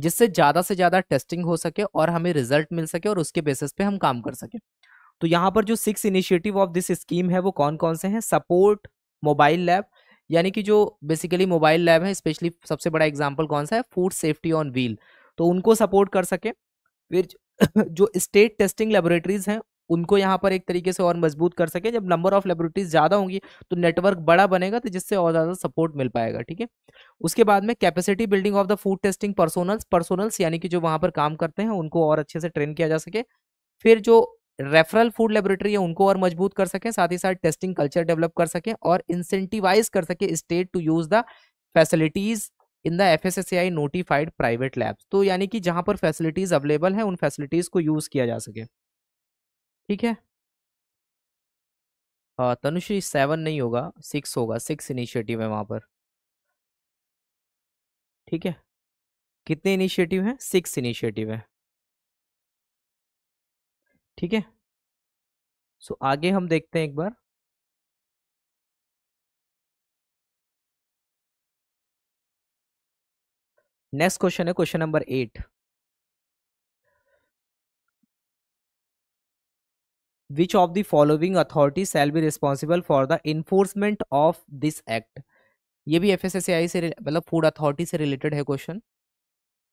जिससे ज़्यादा से ज़्यादा टेस्टिंग हो सके और हमें रिजल्ट मिल सके और उसके बेसिस पे हम काम कर सकें तो यहाँ पर जो six initiative of this scheme है वो कौन कौन से हैं सपोर्ट मोबाइल लैब यानी कि जो बेसिकली मोबाइल लैब है स्पेशली सबसे बड़ा एग्जाम्पल कौन सा है फूड सेफ्टी ऑन व्हील तो उनको सपोर्ट कर सके फिर जो स्टेट टेस्टिंग लेबोरेटरीज हैं उनको यहाँ पर एक तरीके से और मजबूत कर सके जब नंबर ऑफ लेबोरेटरीज ज़्यादा होंगी तो नेटवर्क बड़ा बनेगा तो जिससे और ज़्यादा सपोर्ट मिल पाएगा ठीक है उसके बाद में capacity building of the food testing personnels personnels यानी कि जो वहाँ पर काम करते हैं उनको और अच्छे से ट्रेन किया जा सके फिर जो रेफरल फूड लेबोरेटरी है उनको और मजबूत कर सकें साथ ही साथ टेस्टिंग कल्चर डेवलप कर सकें और इंसेंटिवाइज कर सके state to use the facilities in the F S S I notified private labs तो यानी कि जहां पर फैसिलिटीज अवेलेबल है उन फैसिलिटीज को यूज किया जा सके ठीक है तनुश्री सेवन नहीं होगा सिक्स होगा सिक्स इनिशिएटिव है वहां पर ठीक है कितने इनिशिएटिव हैं सिक्स इनिशिएटिव है ठीक है सो आगे हम देखते हैं एक बार नेक्स्ट क्वेश्चन है question number eight which of the following authority shall be responsible for the enforcement of this act ये भी एफ एस एस आई से मतलब फूड अथॉरिटी से रिलेटेड है क्वेश्चन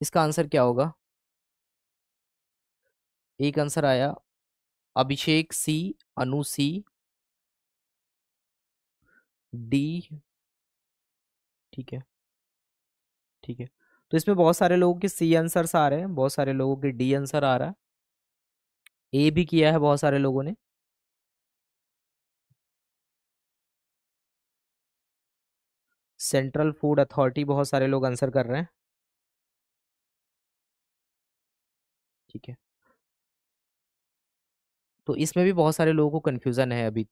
इसका आंसर क्या होगा एक आंसर आया अभिषेक सी अनु सी डी ठीक है ठीक है तो इसमें बहुत सारे लोगों के सी आंसर्स आ रहे हैं बहुत सारे लोगों के डी आंसर आ रहा है ए भी किया है बहुत सारे लोगों ने सेंट्रल फूड अथॉरिटी बहुत सारे लोग आंसर कर रहे हैं ठीक है तो इसमें भी बहुत सारे लोगों को कन्फ्यूज़न है अभी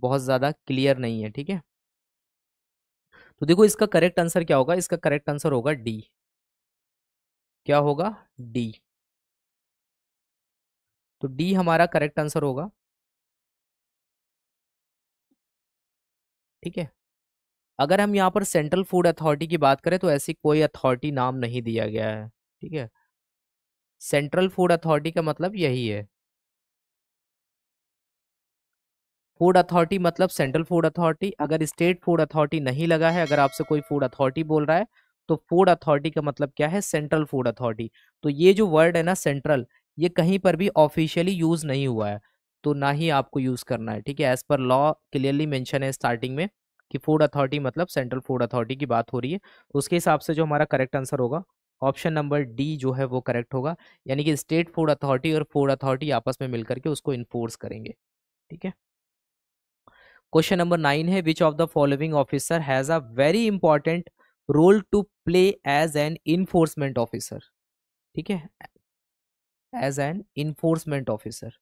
बहुत ज़्यादा क्लियर नहीं है ठीक है तो देखो इसका करेक्ट आंसर क्या होगा इसका करेक्ट आंसर होगा डी क्या होगा डी तो डी हमारा करेक्ट आंसर होगा ठीक है अगर हम यहाँ पर सेंट्रल फूड अथॉरिटी की बात करें तो ऐसी कोई अथॉरिटी नाम नहीं दिया गया है ठीक है सेंट्रल फूड अथॉरिटी का मतलब यही है फूड अथॉरिटी मतलब सेंट्रल फूड अथॉरिटी अगर स्टेट फूड अथॉरिटी नहीं लगा है अगर आपसे कोई फूड अथॉरिटी बोल रहा है तो फूड अथॉरिटी का मतलब क्या है सेंट्रल फूड अथॉरिटी तो ये जो वर्ड है ना सेंट्रल ये कहीं पर भी ऑफिशियली यूज़ नहीं हुआ है तो ना ही आपको यूज़ करना है ठीक है as per law clearly mention है स्टार्टिंग में कि फूड अथॉरिटी मतलब सेंट्रल फूड अथॉरिटी की बात हो रही है उसके हिसाब से जो हमारा करेक्ट आंसर होगा ऑप्शन नंबर डी जो है वो करेक्ट होगा यानी कि स्टेट फूड अथॉरिटी और फूड अथॉरिटी आपस में मिलकर के उसको इन्फोर्स करेंगे ठीक है क्वेश्चन नंबर नाइन है which of the following officer has a very important role to play as an enforcement officer ठीक है एज एन इन्फोर्समेंट ऑफिसर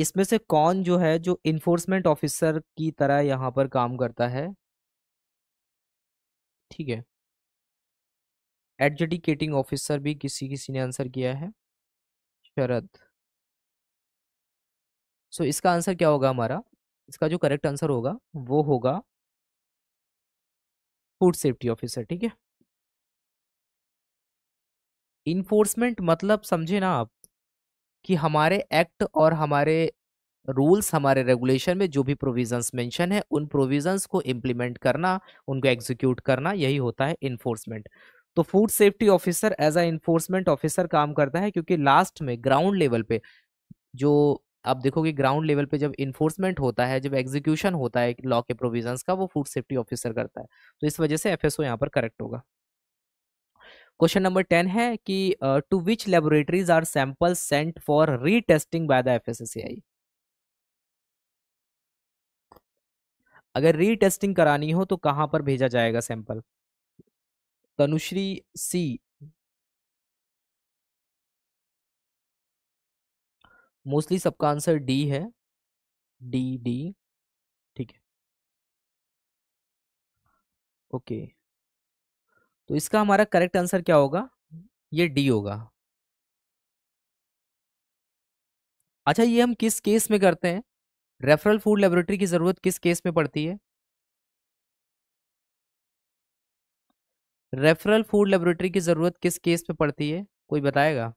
इसमें से कौन जो है जो इन्फोर्समेंट ऑफिसर की तरह यहां पर काम करता है ठीक है एडजुडिकेटिंग ऑफिसर भी किसी किसी ने आंसर किया है शरद सो so, इसका आंसर क्या होगा हमारा इसका जो करेक्ट आंसर होगा वो होगा फूड सेफ्टी ऑफिसर ठीक है इन्फोर्समेंट मतलब समझे ना आप कि हमारे एक्ट और हमारे रूल्स हमारे रेगुलेशन में जो भी प्रोविजंस मेंशन है उन प्रोविजंस को इम्प्लीमेंट करना उनको एग्जीक्यूट करना यही होता है इन्फोर्समेंट तो food safety officer as a enforcement officer काम करता है क्योंकि लास्ट में ग्राउंड लेवल पे जो आप देखोगे ग्राउंड लेवल पे जब इन्फोर्समेंट होता है जब एग्जीक्यूशन होता है लॉ के प्रोविजंस का वो फूड सेफ्टी ऑफिसर करता है तो इस वजह से एफ एस यहाँ पर करेक्ट होगा क्वेश्चन नंबर टेन है कि to which laboratories are sample sent for retesting by the F S S I अगर रीटेस्टिंग करानी हो तो कहाँ पर भेजा जाएगा सैंपल तनुश्री सी मोस्टली सबका आंसर डी है डी डी ठीक है ओके तो इसका हमारा करेक्ट आंसर क्या होगा ये डी होगा अच्छा ये हम किस केस में करते हैं रेफरल फूड लेबोरेटरी की ज़रूरत किस केस में पड़ती है रेफरल फूड लेबोरेटरी की ज़रूरत किस केस पे पड़ती है कोई बताएगा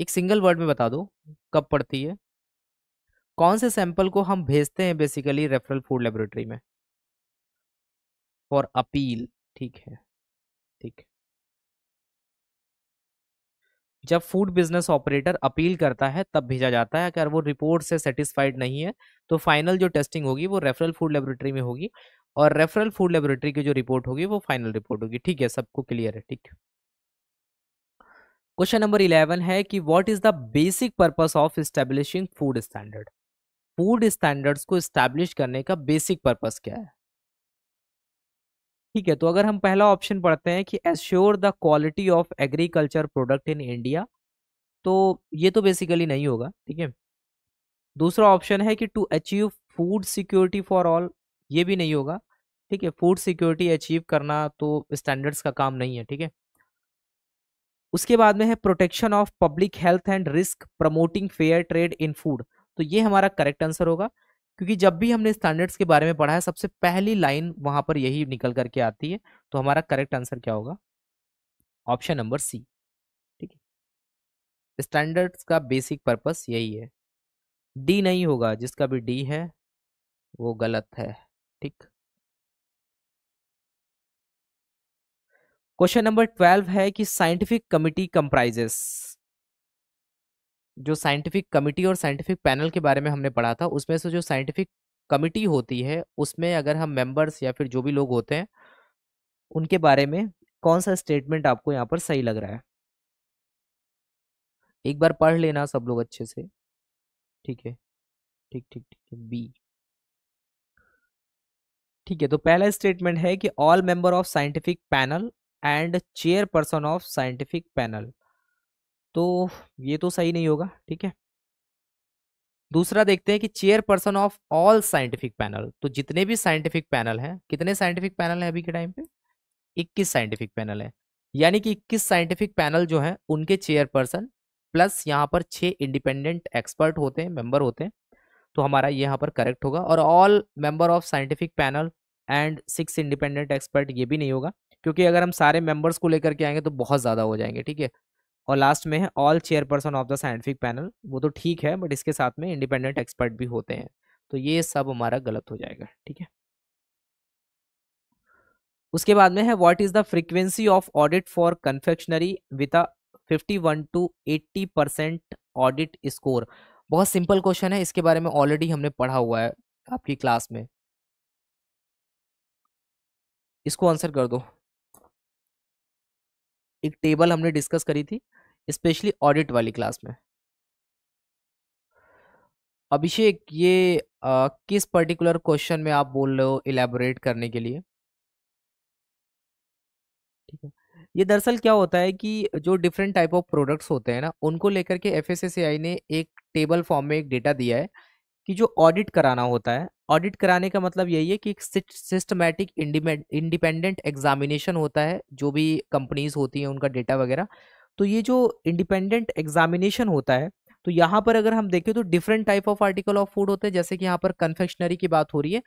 एक सिंगल वर्ड में बता दो कब पड़ती है कौन से सैंपल को हम भेजते हैं बेसिकली रेफरल फूड लेबोरेटरी में फॉर अपील ठीक है ठीक जब फूड बिजनेस ऑपरेटर अपील करता है तब भेजा जाता है अगर वो रिपोर्ट से सेटिस्फाइड नहीं है तो फाइनल जो टेस्टिंग होगी वो रेफरल फूड लेबोरेटरी में होगी और रेफरल फूड लेबोरेटरी की जो रिपोर्ट होगी वो फाइनल रिपोर्ट होगी ठीक है सबको क्लियर है ठीक क्वेश्चन नंबर इलेवन है कि what is the basic purpose of establishing food standard food standards को स्टैब्लिश करने का बेसिक पर्पस क्या है ठीक है तो अगर हम पहला ऑप्शन पढ़ते हैं कि assure the quality of agriculture product in India तो ये तो बेसिकली नहीं होगा ठीक है दूसरा ऑप्शन है कि to achieve food security for all ये भी नहीं होगा ठीक है फूड सिक्योरिटी अचीव करना तो स्टैंडर्ड्स का काम नहीं है ठीक है उसके बाद में है protection of public health and risk promoting fair trade in food तो ये हमारा करेक्ट आंसर होगा क्योंकि जब भी हमने स्टैंडर्ड्स के बारे में पढ़ा है सबसे पहली लाइन वहां पर यही निकल करके आती है तो हमारा करेक्ट आंसर क्या होगा ऑप्शन नंबर सी ठीक है स्टैंडर्ड्स का बेसिक पर्पस यही है डी नहीं होगा जिसका भी डी है वो गलत है ठीक क्वेश्चन नंबर ट्वेल्व है कि साइंटिफिक कमिटी कंप्राइजेस जो साइंटिफिक कमिटी और साइंटिफिक पैनल के बारे में हमने पढ़ा था उसमें से जो साइंटिफिक कमिटी होती है उसमें अगर हम मेंबर्स या फिर जो भी लोग होते हैं उनके बारे में कौन सा स्टेटमेंट आपको यहाँ पर सही लग रहा है एक बार पढ़ लेना सब लोग अच्छे से ठीक है ठीक ठीक ठीक है बी ठीक है तो पहला स्टेटमेंट है कि all member of scientific panel and chairperson of scientific panel तो ये तो सही नहीं होगा ठीक है दूसरा देखते हैं कि chairperson of all scientific panel तो जितने भी साइंटिफिक पैनल हैं कितने साइंटिफिक पैनल हैं अभी के टाइम पे 21 साइंटिफिक पैनल है यानी कि 21 साइंटिफिक पैनल जो है उनके चेयरपर्सन प्लस यहाँ पर छः इंडिपेंडेंट एक्सपर्ट होते हैं मेंबर होते हैं तो हमारा यहाँ पर करेक्ट होगा और all member of scientific panel and six independent expert ये भी नहीं होगा क्योंकि अगर हम सारे मेंबर्स को लेकर के आएंगे तो बहुत ज़्यादा हो जाएंगे ठीक है और लास्ट में है all chairperson of the scientific panel वो तो ठीक है बट इसके साथ में इंडिपेंडेंट एक्सपर्ट भी होते हैं तो ये सब हमारा गलत हो जाएगा ठीक है उसके बाद में है what is the frequency of audit for confectionery with a 51 to 80 percent audit score बहुत सिंपल क्वेश्चन है इसके बारे में ऑलरेडी हमने पढ़ा हुआ है आपकी क्लास में इसको आंसर कर दो एक टेबल हमने डिस्कस करी थी स्पेशली ऑडिट वाली क्लास में अभिषेक ये आ, किस पर्टिकुलर क्वेश्चन में आप बोल रहे हो इलेबोरेट करने के लिए ठीक है ये दरअसल क्या होता है कि जो डिफरेंट टाइप ऑफ प्रोडक्ट्स होते हैं ना उनको लेकर के एफ ने एक टेबल फॉर्म में एक डेटा दिया है कि जो ऑडिट कराना होता है ऑडिट कराने का मतलब यही है कि एक सिस्टमैटिक इंडिपेंडेंट एग्जामिनेशन होता है जो भी कंपनीज होती हैं उनका डेटा वगैरह तो ये जो इंडिपेंडेंट एग्जामिनेशन होता है तो यहाँ पर अगर हम देखें तो different type of article of food होते हैं जैसे कि यहाँ पर कन्फेक्शनरी की बात हो रही है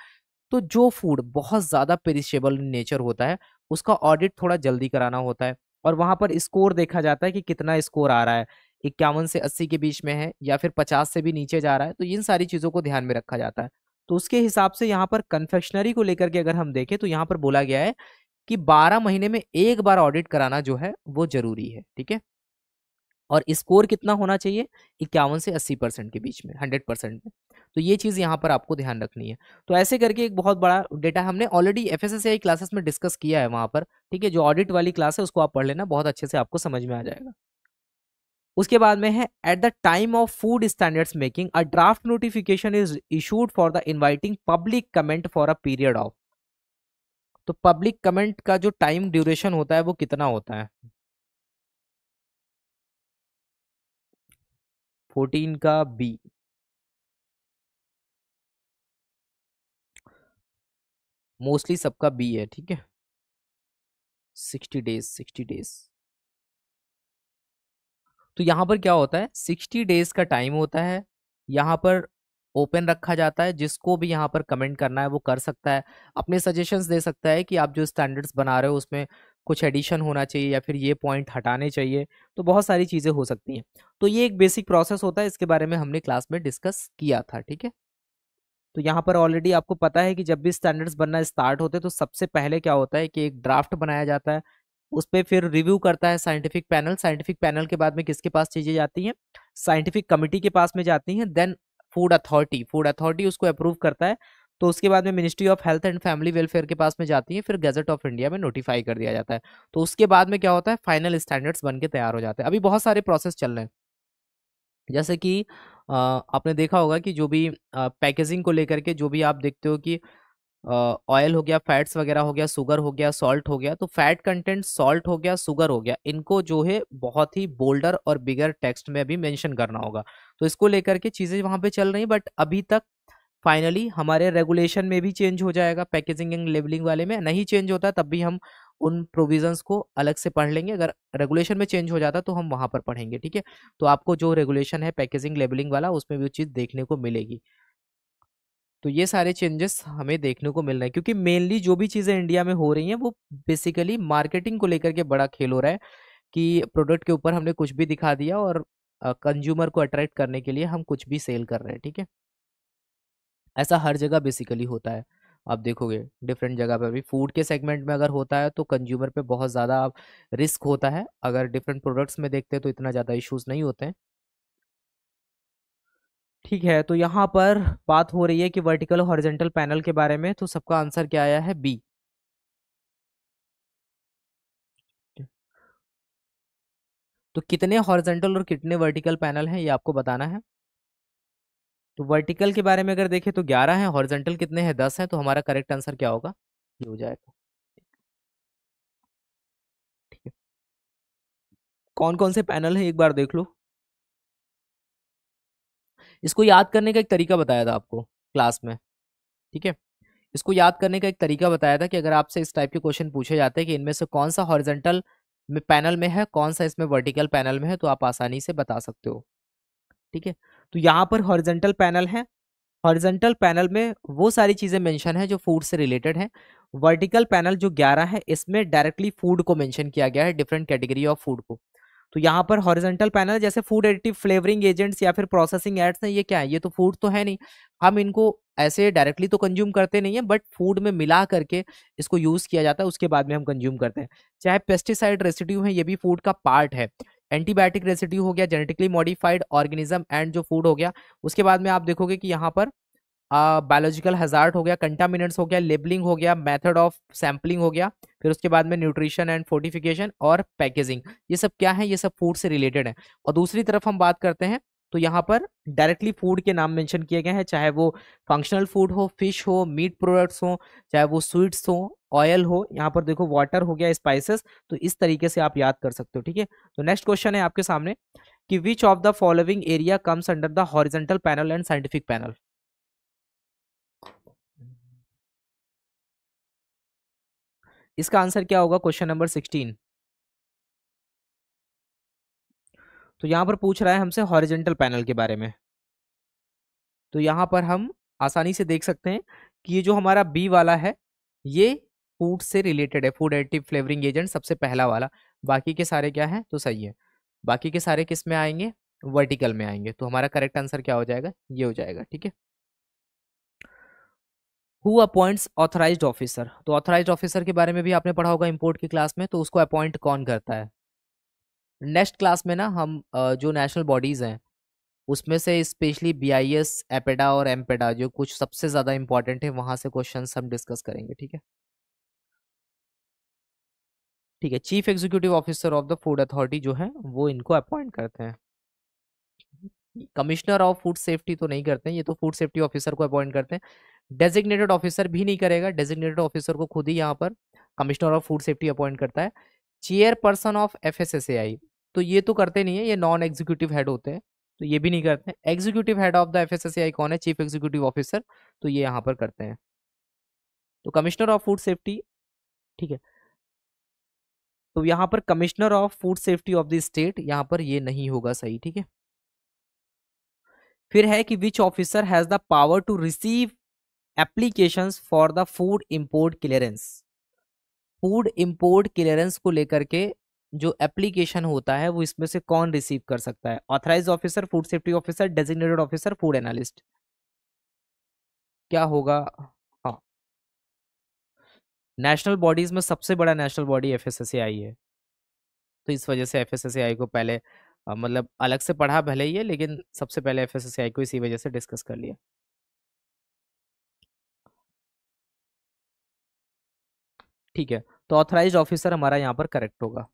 तो जो फूड बहुत ज़्यादा पेरिशेबल नेचर होता है उसका ऑडिट थोड़ा जल्दी कराना होता है और वहाँ पर स्कोर देखा जाता है कि कितना स्कोर आ रहा है इक्यावन से अस्सी के बीच में है या फिर पचास से भी नीचे जा रहा है तो इन सारी चीज़ों को ध्यान में रखा जाता है तो उसके हिसाब से यहाँ पर कन्फेक्शनरी को लेकर के अगर हम देखें तो यहाँ पर बोला गया है कि 12 महीने में एक बार ऑडिट कराना जो है वो जरूरी है ठीक है और स्कोर कितना होना चाहिए इक्यावन से अस्सी परसेंट के बीच में हंड्रेड परसेंट में तो ये चीज़ यहाँ पर आपको ध्यान रखनी है तो ऐसे करके एक बहुत बड़ा डेटा हमने ऑलरेडी एफ एस क्लासेस में डिस्कस किया है वहाँ पर ठीक है जो ऑडिट वाली क्लास है उसको आप पढ़ लेना बहुत अच्छे से आपको समझ में आ जाएगा उसके बाद में है at the time of food standards making a draft notification is issued for the inviting public comment for a period of तो पब्लिक कमेंट का जो टाइम ड्यूरेशन होता है वो कितना होता है फोर्टीन का बी मोस्टली सबका बी है ठीक है सिक्सटी डेज सिक्सटी डेज तो यहाँ पर क्या होता है सिक्सटी डेज का टाइम होता है यहाँ पर ओपन रखा जाता है जिसको भी यहाँ पर कमेंट करना है वो कर सकता है अपने सजेशंस दे सकता है कि आप जो स्टैंडर्ड्स बना रहे हो उसमें कुछ एडिशन होना चाहिए या फिर ये पॉइंट हटाने चाहिए तो बहुत सारी चीज़ें हो सकती हैं तो ये एक बेसिक प्रोसेस होता है इसके बारे में हमने क्लास में डिस्कस किया था ठीक है तो यहाँ पर ऑलरेडी आपको पता है कि जब भी स्टैंडर्ड्स बनना स्टार्ट होते हैं तो सबसे पहले क्या होता है कि एक ड्राफ्ट बनाया जाता है उस पर फिर रिव्यू करता है साइंटिफिक पैनल साइंटिफिक पैनल के बाद में किसके पास चीज़ें जाती हैं साइंटिफिक कमिटी के पास में जाती हैं then food authority food authority उसको अप्रूव करता है तो उसके बाद में ministry of health and family welfare के पास में जाती है फिर गजट ऑफ इंडिया में नोटिफाई कर दिया जाता है तो उसके बाद में क्या होता है फाइनल स्टैंडर्ड्स बन के तैयार हो जाते हैं अभी बहुत सारे प्रोसेस चल रहे हैं जैसे कि आपने देखा होगा कि जो भी पैकेजिंग को लेकर के जो भी आप देखते हो कि ऑयल हो गया फैट्स वगैरह हो गया सुगर हो गया सॉल्ट हो गया तो फैट कंटेंट सॉल्ट हो गया सुगर हो गया इनको जो है बहुत ही बोल्डर और बिगर टेक्स्ट में अभी मेंशन करना होगा तो इसको लेकर के चीज़ें वहाँ पे चल रही बट अभी तक फाइनली हमारे रेगुलेशन में भी चेंज हो जाएगा पैकेजिंग एंड लेबलिंग वाले में नहीं चेंज होता तब भी हम उन प्रोविजंस को अलग से पढ़ लेंगे अगर रेगुलेशन में चेंज हो जाता तो हम वहाँ पर पढ़ेंगे ठीक है तो आपको जो रेगुलेशन है पैकेजिंग लेबलिंग वाला उसमें भी वो चीज़ देखने को मिलेगी तो ये सारे चेंजेस हमें देखने को मिल रहे हैं क्योंकि मेनली जो भी चीज़ें इंडिया में हो रही हैं वो बेसिकली मार्केटिंग को लेकर के बड़ा खेल हो रहा है कि प्रोडक्ट के ऊपर हमने कुछ भी दिखा दिया और कंज्यूमर को अट्रैक्ट करने के लिए हम कुछ भी सेल कर रहे हैं ठीक है ऐसा हर जगह बेसिकली होता है आप देखोगे डिफरेंट जगह पर भी फूड के सेगमेंट में अगर होता है तो कंज्यूमर पे बहुत ज़्यादा रिस्क होता है अगर डिफरेंट प्रोडक्ट्स में देखते हैं तो इतना ज़्यादा इश्यूज़ नहीं होते हैं ठीक है तो यहाँ पर बात हो रही है कि वर्टिकल और हॉरिजेंटल पैनल के बारे में तो सबका आंसर क्या आया है बी तो कितने हॉरिजेंटल और कितने वर्टिकल पैनल हैं ये आपको बताना है तो वर्टिकल के बारे में अगर देखें तो ग्यारह हैं हॉरिजेंटल कितने हैं दस हैं तो हमारा करेक्ट आंसर क्या होगा ये हो जाएगा ठीक है कौन कौन से पैनल हैं एक बार देख लो इसको याद करने का एक तरीका बताया था आपको क्लास में ठीक है इसको याद करने का एक तरीका बताया था कि अगर आपसे इस टाइप के क्वेश्चन पूछे जाते हैं कि इनमें से कौन सा हॉरिजेंटल में पैनल में है कौन सा इसमें वर्टिकल पैनल में है तो आप आसानी से बता सकते हो ठीक है तो यहाँ पर हॉरिजेंटल पैनल है हॉरिजेंटल पैनल में वो सारी चीज़ें मेंशन है जो फूड से रिलेटेड हैं वर्टिकल पैनल जो 11 है इसमें डायरेक्टली फूड को मेंशन किया गया है डिफरेंट कैटेगरी ऑफ फूड को तो यहाँ पर हॉरिजेंटल पैनल जैसे फूड एडिटिव फ्लेवरिंग एजेंट्स या फिर प्रोसेसिंग एड्स हैं ये क्या है ये तो फूड तो है नहीं हम इनको ऐसे डायरेक्टली तो कंज्यूम करते नहीं है बट फूड में मिला करके इसको यूज़ किया जाता है उसके बाद में हम कंज्यूम करते हैं चाहे पेस्टिसाइड रेसिड्यू है ये भी फूड का पार्ट है एंटीबायोटिक रेसिड्यू हो गया जेनेटिकली मॉडिफाइड ऑर्गेनिज्म एंड जो फूड हो गया उसके बाद में आप देखोगे कि यहाँ पर बायोलॉजिकल हजार्ट हो गया कंटामिनेंट्स हो गया लेबलिंग हो गया मेथड ऑफ सैम्पलिंग हो गया फिर उसके बाद में न्यूट्रिशन एंड फोर्टिफिकेशन और पैकेजिंग ये सब क्या है ये सब फूड से रिलेटेड है और दूसरी तरफ हम बात करते हैं तो यहाँ पर डायरेक्टली फूड के नाम मेंशन किए गए हैं चाहे वो फंक्शनल फूड हो फिश हो मीट प्रोडक्ट्स हो चाहे वो स्वीट्स हो ऑयल हो यहाँ पर देखो वाटर हो गया स्पाइसेस तो इस तरीके से आप याद कर सकते हो ठीक है तो नेक्स्ट क्वेश्चन है आपके सामने कि which of the following area comes under the horizontal panel and scientific panel इसका आंसर क्या होगा क्वेश्चन नंबर सिक्सटीन तो यहां पर पूछ रहा है हमसे हॉरिजेंटल पैनल के बारे में तो यहां पर हम आसानी से देख सकते हैं कि ये जो हमारा बी वाला है ये फूड से रिलेटेड है फूड एडिटिव फ्लेवरिंग एजेंट सबसे पहला वाला बाकी के सारे क्या है तो सही है बाकी के सारे किस में आएंगे वर्टिकल में आएंगे तो हमारा करेक्ट आंसर क्या हो जाएगा ये हो जाएगा ठीक है हु अपॉइंट्स ऑथराइज ऑफिसर तो ऑथराइज ऑफिसर के बारे में भी आपने पढ़ा होगा इम्पोर्ट की क्लास में तो उसको अपॉइंट कौन करता है नेक्स्ट क्लास में ना हम जो नेशनल बॉडीज़ हैं उसमें से specially B I S APEDA और एमपेडा e जो कुछ सबसे ज़्यादा इंपॉर्टेंट है वहाँ से क्वेश्चन हम डिस्कस करेंगे ठीक है ठीक है chief executive officer of the food authority जो है वो इनको अपॉइंट करते हैं कमिश्नर ऑफ फूड सेफ्टी तो नहीं करते हैं ये तो फूड सेफ्टी ऑफिसर को अपॉइंट करते हैं डेजिग्नेटेड ऑफिसर भी नहीं करेगा डेजिग्नेटेड ऑफिसर को खुद ही यहाँ पर commissioner of food safety appoint करता है चेयरपर्सन ऑफ एफ तो ये तो करते नहीं है ये नॉन एग्जीक्यूटिव हेड होते हैं तो ये भी नहीं करते executive head of the F कौन है चीफ एग्जीक्यूटिव ऑफिसर तो ये यहाँ पर करते हैं तो कमिश्नर ऑफ फूड सेफ्टी ठीक है तो यहाँ पर commissioner of food safety of the state यहाँ पर ये नहीं होगा सही ठीक है फिर है कि which officer has the power to receive applications for the food import clearance food import clearance को लेकर के जो एप्लीकेशन होता है वो इसमें से कौन रिसीव कर सकता है authorise officer food safety officer designated officer food analyst क्या होगा हाँ नेशनल बॉडीज में सबसे बड़ा नेशनल बॉडी एफ है तो इस वजह से एफ को पहले मतलब अलग से पढ़ा भले ही है लेकिन सबसे पहले एफ को इसी वजह से डिस्कस कर लिया ठीक है तो ऑथराइज ऑफिसर हमारा यहाँ पर करेक्ट होगा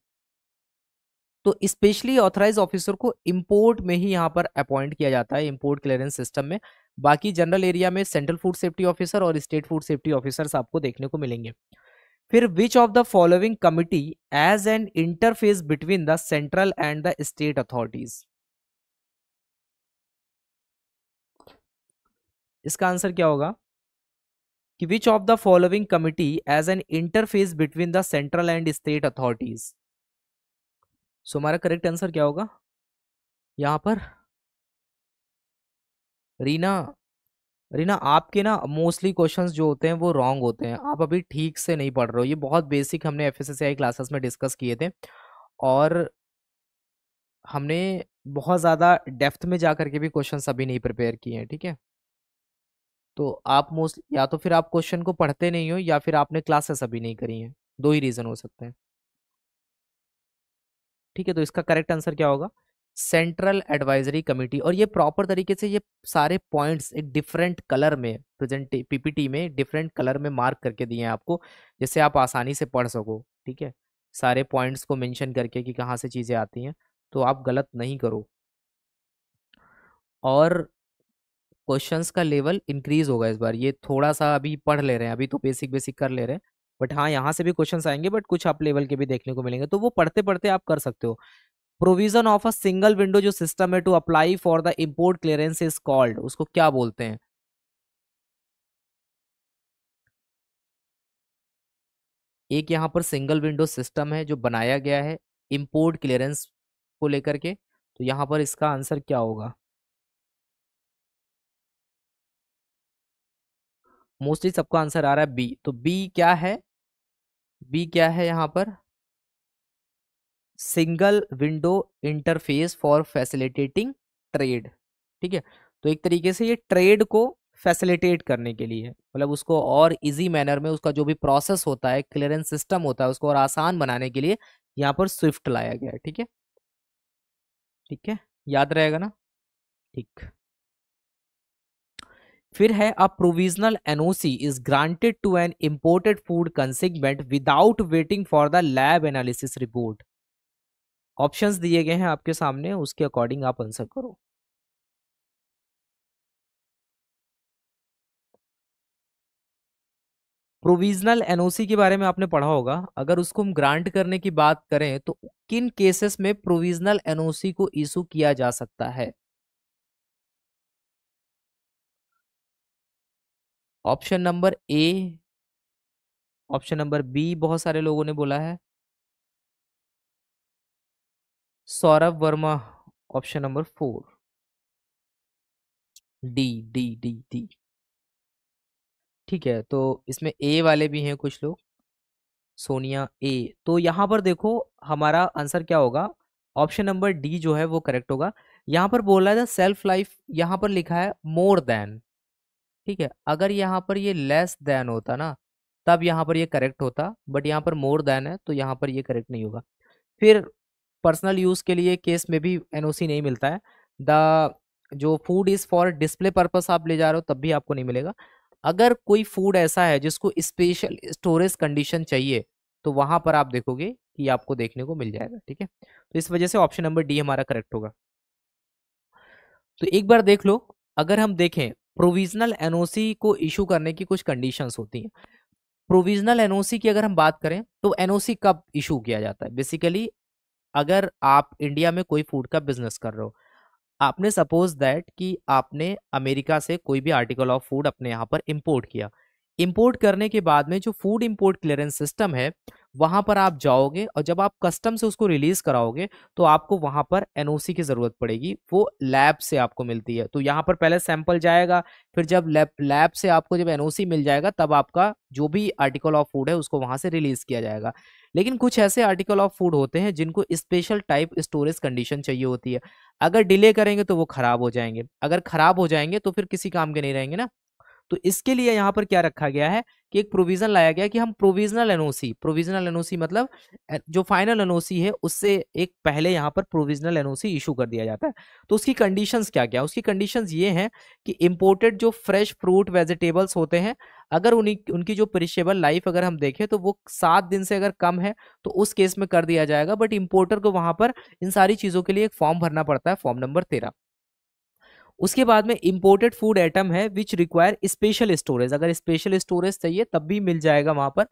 तो स्पेशली ऑथराइज ऑफिसर को इम्पोर्ट में ही यहाँ पर अपॉइंट किया जाता है इम्पोर्ट क्लियरेंस सिस्टम में बाकी जनरल एरिया में सेंट्रल फूड सेफ्टी ऑफिसर और स्टेट फूड सेफ्टी ऑफिसर्स आपको देखने को मिलेंगे फिर which of the following committee as an interface between the central and the state authorities इसका आंसर क्या होगा कि which of the following committee as an interface between the central and state authorities so हमारा करेक्ट आंसर क्या होगा यहां पर रीना रीना आपके ना मोस्टली क्वेश्चंस जो होते हैं वो रॉन्ग होते हैं आप अभी ठीक से नहीं पढ़ रहे हो ये बहुत बेसिक हमने एफ एस क्लासेस में डिस्कस किए थे और हमने बहुत ज़्यादा डेप्थ में जा करके भी क्वेश्चन अभी नहीं प्रिपेयर किए हैं ठीक है तो आप मोस्ट या तो फिर आप क्वेश्चन को पढ़ते नहीं हो या फिर आपने क्लासेस अभी नहीं करी हैं दो ही रीज़न हो सकते हैं ठीक है तो इसका करेक्ट आंसर क्या होगा सेंट्रल एडवाइजरी कमेटी और ये प्रॉपर तरीके से ये सारे पॉइंट्स एक डिफरेंट कलर में प्रेजेंट पीपीटी में डिफरेंट कलर में मार्क करके दिए हैं आपको जिससे आप आसानी से पढ़ सको ठीक है सारे पॉइंट्स को मेंशन करके कि कहाँ से चीज़ें आती हैं तो आप गलत नहीं करो और क्वेश्चंस का लेवल इंक्रीज होगा इस बार ये थोड़ा सा अभी पढ़ ले रहे हैं अभी तो बेसिक बेसिक कर ले रहे हैं बट हाँ यहाँ से भी क्वेश्चंस आएंगे बट कुछ आप लेवल के भी देखने को मिलेंगे तो वो पढ़ते पढ़ते आप कर सकते हो provision of a single window जो सिस्टम है to apply for the import clearance is called उसको क्या बोलते हैं एक यहाँ पर सिंगल विंडो सिस्टम है जो बनाया गया है इम्पोर्ट क्लियरेंस को लेकर के तो यहाँ पर इसका आंसर क्या होगा मोस्टली सबका आंसर आ रहा है बी तो बी क्या है बी क्या है यहाँ पर single window interface for facilitating trade ठीक है तो एक तरीके से ये ट्रेड को फैसिलिटेट करने के लिए मतलब उसको और इजी मैनर में उसका जो भी प्रोसेस होता है क्लियरेंस सिस्टम होता है उसको और आसान बनाने के लिए यहाँ पर स्विफ्ट लाया गया है ठीक है ठीक है याद रहेगा ना ठीक फिर है a provisional NOC is granted to an imported food consignment without waiting for the lab analysis report options दिए गए हैं आपके सामने उसके अकॉर्डिंग आप आंसर करो प्रोविजनल एनओसी के बारे में आपने पढ़ा होगा अगर उसको हम ग्रांट करने की बात करें तो किन केसेस में प्रोविजनल एनओसी को इशू किया जा सकता है option number A option number B बहुत सारे लोगों ने बोला है Saurabh Verma option number four D D D D ठीक है तो इसमें ए वाले भी हैं कुछ लोग सोनिया ए तो यहां पर देखो हमारा आंसर क्या होगा ऑप्शन नंबर डी जो है वो करेक्ट होगा यहां पर बोला था सेल्फ लाइफ यहां पर लिखा है मोर देन ठीक है अगर यहाँ पर ये लेस देन होता ना तब यहाँ पर ये करेक्ट होता बट यहाँ पर मोर देन है तो यहाँ पर ये करेक्ट नहीं होगा फिर पर्सनल यूज़ के लिए केस में भी एनओसी नहीं मिलता है द जो food is for display purpose आप ले जा रहे हो तब भी आपको नहीं मिलेगा अगर कोई फूड ऐसा है जिसको स्पेशल स्टोरेज कंडीशन चाहिए तो वहाँ पर आप देखोगे कि आपको देखने को मिल जाएगा ठीक है तो इस वजह से ऑप्शन नंबर डी हमारा करेक्ट होगा तो एक बार देख लो अगर हम देखें प्रोविजनल एनओसी को इशू करने की कुछ कंडीशंस होती हैं प्रोविजनल एनओसी की अगर हम बात करें तो एनओसी कब इशू किया जाता है बेसिकली अगर आप इंडिया में कोई फूड का बिजनेस कर रहे हो आपने सपोज दैट कि आपने अमेरिका से कोई भी आर्टिकल ऑफ फूड अपने यहाँ पर इम्पोर्ट किया इम्पोर्ट करने के बाद में जो फूड इम्पोर्ट क्लियरेंस सिस्टम है वहां पर आप जाओगे और जब आप कस्टम से उसको रिलीज कराओगे तो आपको वहां पर एनओसी की जरूरत पड़ेगी वो लैब से आपको मिलती है तो यहाँ पर पहले सैंपल जाएगा फिर जब लैब लैब से आपको जब एनओसी मिल जाएगा तब आपका जो भी आर्टिकल ऑफ फूड है उसको वहां से रिलीज किया जाएगा लेकिन कुछ ऐसे आर्टिकल ऑफ फूड होते हैं जिनको स्पेशल टाइप स्टोरेज कंडीशन चाहिए होती है अगर डिले करेंगे तो वो खराब हो जाएंगे अगर खराब हो जाएंगे तो फिर किसी काम के नहीं रहेंगे ना तो इसके लिए यहाँ पर क्या रखा गया है कि एक प्रोविजन लाया गया कि हम प्रोविजनल एनओसी प्रोविजनल एनओसी मतलब जो फाइनल एनओसी है उससे एक पहले यहाँ पर प्रोविजनल एनओसी इशू कर दिया जाता है तो उसकी कंडीशंस क्या क्या उसकी कंडीशंस ये हैं कि इम्पोर्टेड जो फ्रेश फ्रूट वेजिटेबल्स होते हैं अगर उन्हीं उनकी जो परिशेबल लाइफ अगर हम देखें तो वो सात दिन से अगर कम है तो उस केस में कर दिया जाएगा बट इम्पोर्टर को वहाँ पर इन सारी चीज़ों के लिए एक फॉर्म भरना पड़ता है फॉर्म नंबर तेरह उसके बाद में इम्पोर्टेड फूड आइटम है विच रिक्वायर स्पेशल स्टोरेज अगर स्पेशल स्टोरेज चाहिए तब भी मिल जाएगा वहाँ पर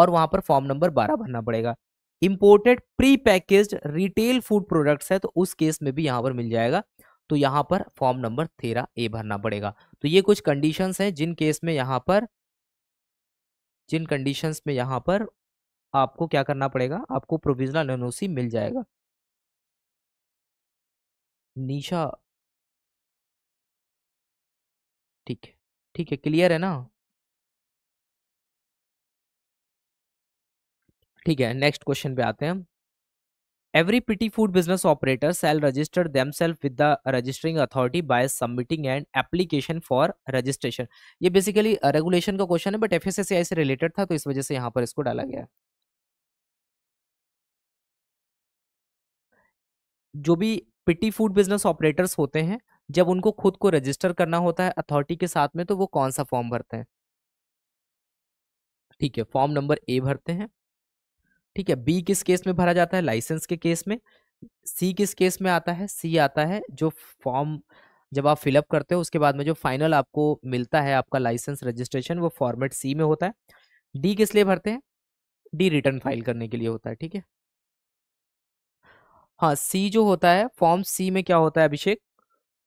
और वहाँ पर फॉर्म नंबर बारह भरना पड़ेगा imported pre package retail food products है तो उस केस में भी यहाँ पर मिल जाएगा तो यहाँ पर फॉर्म नंबर तेरह ए भरना पड़ेगा तो ये कुछ कंडीशंस हैं जिन केस में यहाँ पर जिन कंडीशंस में यहाँ पर आपको क्या करना पड़ेगा आपको प्रोविजनल एनओसी मिल जाएगा निशा ठीक है ठीक है क्लियर है ना ठीक है नेक्स्ट क्वेश्चन पे आते हैं every petty food business operator shall register them self with the registering authority by submitting and application for registration ये बेसिकली रेगुलेशन का क्वेश्चन है बट एफ एस एस से रिलेटेड था तो इस वजह से यहां पर इसको डाला गया जो भी पिटी फूड बिजनेस ऑपरेटर्स होते हैं जब उनको खुद को रजिस्टर करना होता है अथॉरिटी के साथ में तो वो कौन सा फॉर्म भरते हैं ठीक है फॉर्म नंबर ए भरते हैं ठीक है बी किस केस में भरा जाता है लाइसेंस के केस में सी किस केस में आता है सी आता है जो फॉर्म जब आप फिलअप करते हो उसके बाद में जो फाइनल आपको मिलता है आपका लाइसेंस रजिस्ट्रेशन वो फॉर्मेट सी में होता है डी किस लिए भरते हैं डी रिटर्न फाइल करने के लिए होता है ठीक है हाँ सी जो होता है फॉर्म सी में क्या होता है अभिषेक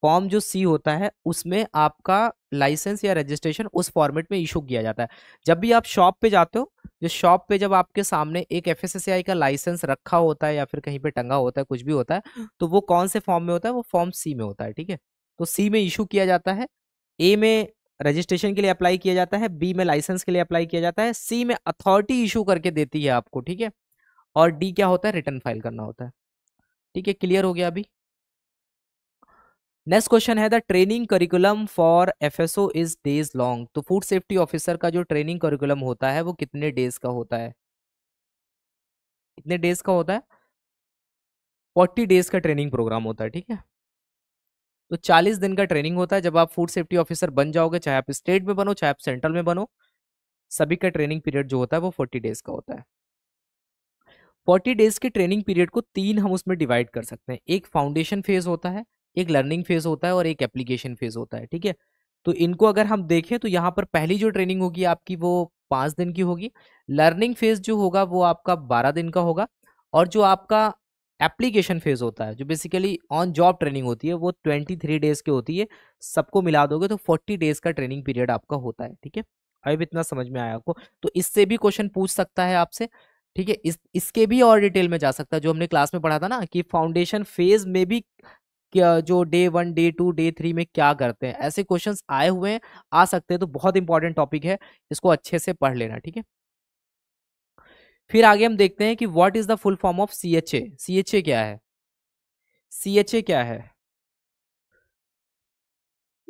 फॉर्म जो सी होता है उसमें आपका लाइसेंस या रजिस्ट्रेशन उस फॉर्मेट में इशू किया जाता है जब भी आप शॉप पे जाते हो जो शॉप पे जब आपके सामने एक एफ का लाइसेंस रखा होता है या फिर कहीं पे टंगा होता है कुछ भी होता है हाँ। तो वो कौन से फॉर्म में होता है वो फॉर्म सी में होता है ठीक है तो सी में इशू किया जाता है ए में रजिस्ट्रेशन के लिए अप्लाई किया जाता है बी में लाइसेंस के लिए अप्लाई किया जाता है सी में अथॉरिटी इशू करके देती है आपको ठीक है और डी क्या होता है रिटर्न फाइल करना होता है ठीक है क्लियर हो गया अभी नेक्स्ट क्वेश्चन है the training curriculum for FSO is days long तो फूड सेफ्टी ऑफिसर का जो ट्रेनिंग करिकुलम होता है वो कितने डेज का होता है कितने डेज का होता है फोर्टी डेज का ट्रेनिंग प्रोग्राम होता है ठीक है तो चालीस दिन का ट्रेनिंग होता है जब आप फूड सेफ्टी ऑफिसर बन जाओगे चाहे आप स्टेट में बनो चाहे आप सेंट्रल में बनो सभी का ट्रेनिंग पीरियड जो होता है वो फोर्टी डेज का होता है फोर्टी डेज के ट्रेनिंग पीरियड को तीन हम उसमें डिवाइड कर सकते हैं एक फाउंडेशन फेज होता है एक लर्निंग फेज होता है और एक एप्लीकेशन फेज होता है ठीक है तो इनको अगर हम देखें तो यहाँ पर पहली जो ट्रेनिंग होगी आपकी वो पाँच दिन की होगी लर्निंग फेज जो होगा वो आपका बारह दिन का होगा और जो आपका एप्लीकेशन फेज होता है जो बेसिकली ऑन जॉब ट्रेनिंग होती है वो ट्वेंटी थ्री डेज की होती है सबको मिला दोगे तो फोर्टी डेज का ट्रेनिंग पीरियड आपका होता है ठीक है अभी इतना समझ में आया आपको तो इससे भी क्वेश्चन पूछ सकता है आपसे ठीक है इस इसके भी और डिटेल में जा सकता है जो हमने क्लास में पढ़ा था ना कि फाउंडेशन फेज में भी जो day one day two day three में क्या करते हैं ऐसे क्वेश्चन आए हुए हैं आ सकते हैं तो बहुत इंपॉर्टेंट टॉपिक है इसको अच्छे से पढ़ लेना ठीक है फिर आगे हम देखते हैं कि what is the full form of C H A C H A क्या है सी एच ए क्या है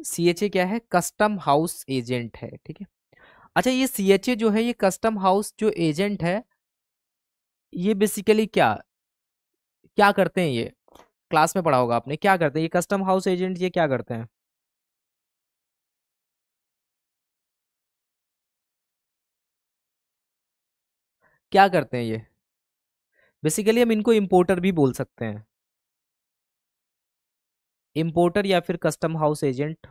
सी एच ए क्या है कस्टम हाउस एजेंट है ठीक है अच्छा ये सी एच ए जो है ये कस्टम हाउस जो एजेंट है ये बेसिकली क्या क्या करते हैं ये क्लास में पढ़ा होगा आपने क्या करते हैं ये कस्टम हाउस एजेंट ये क्या करते हैं क्या करते हैं ये बेसिकली हम इनको इम्पोर्टर भी बोल सकते हैं इम्पोर्टर या फिर कस्टम हाउस एजेंट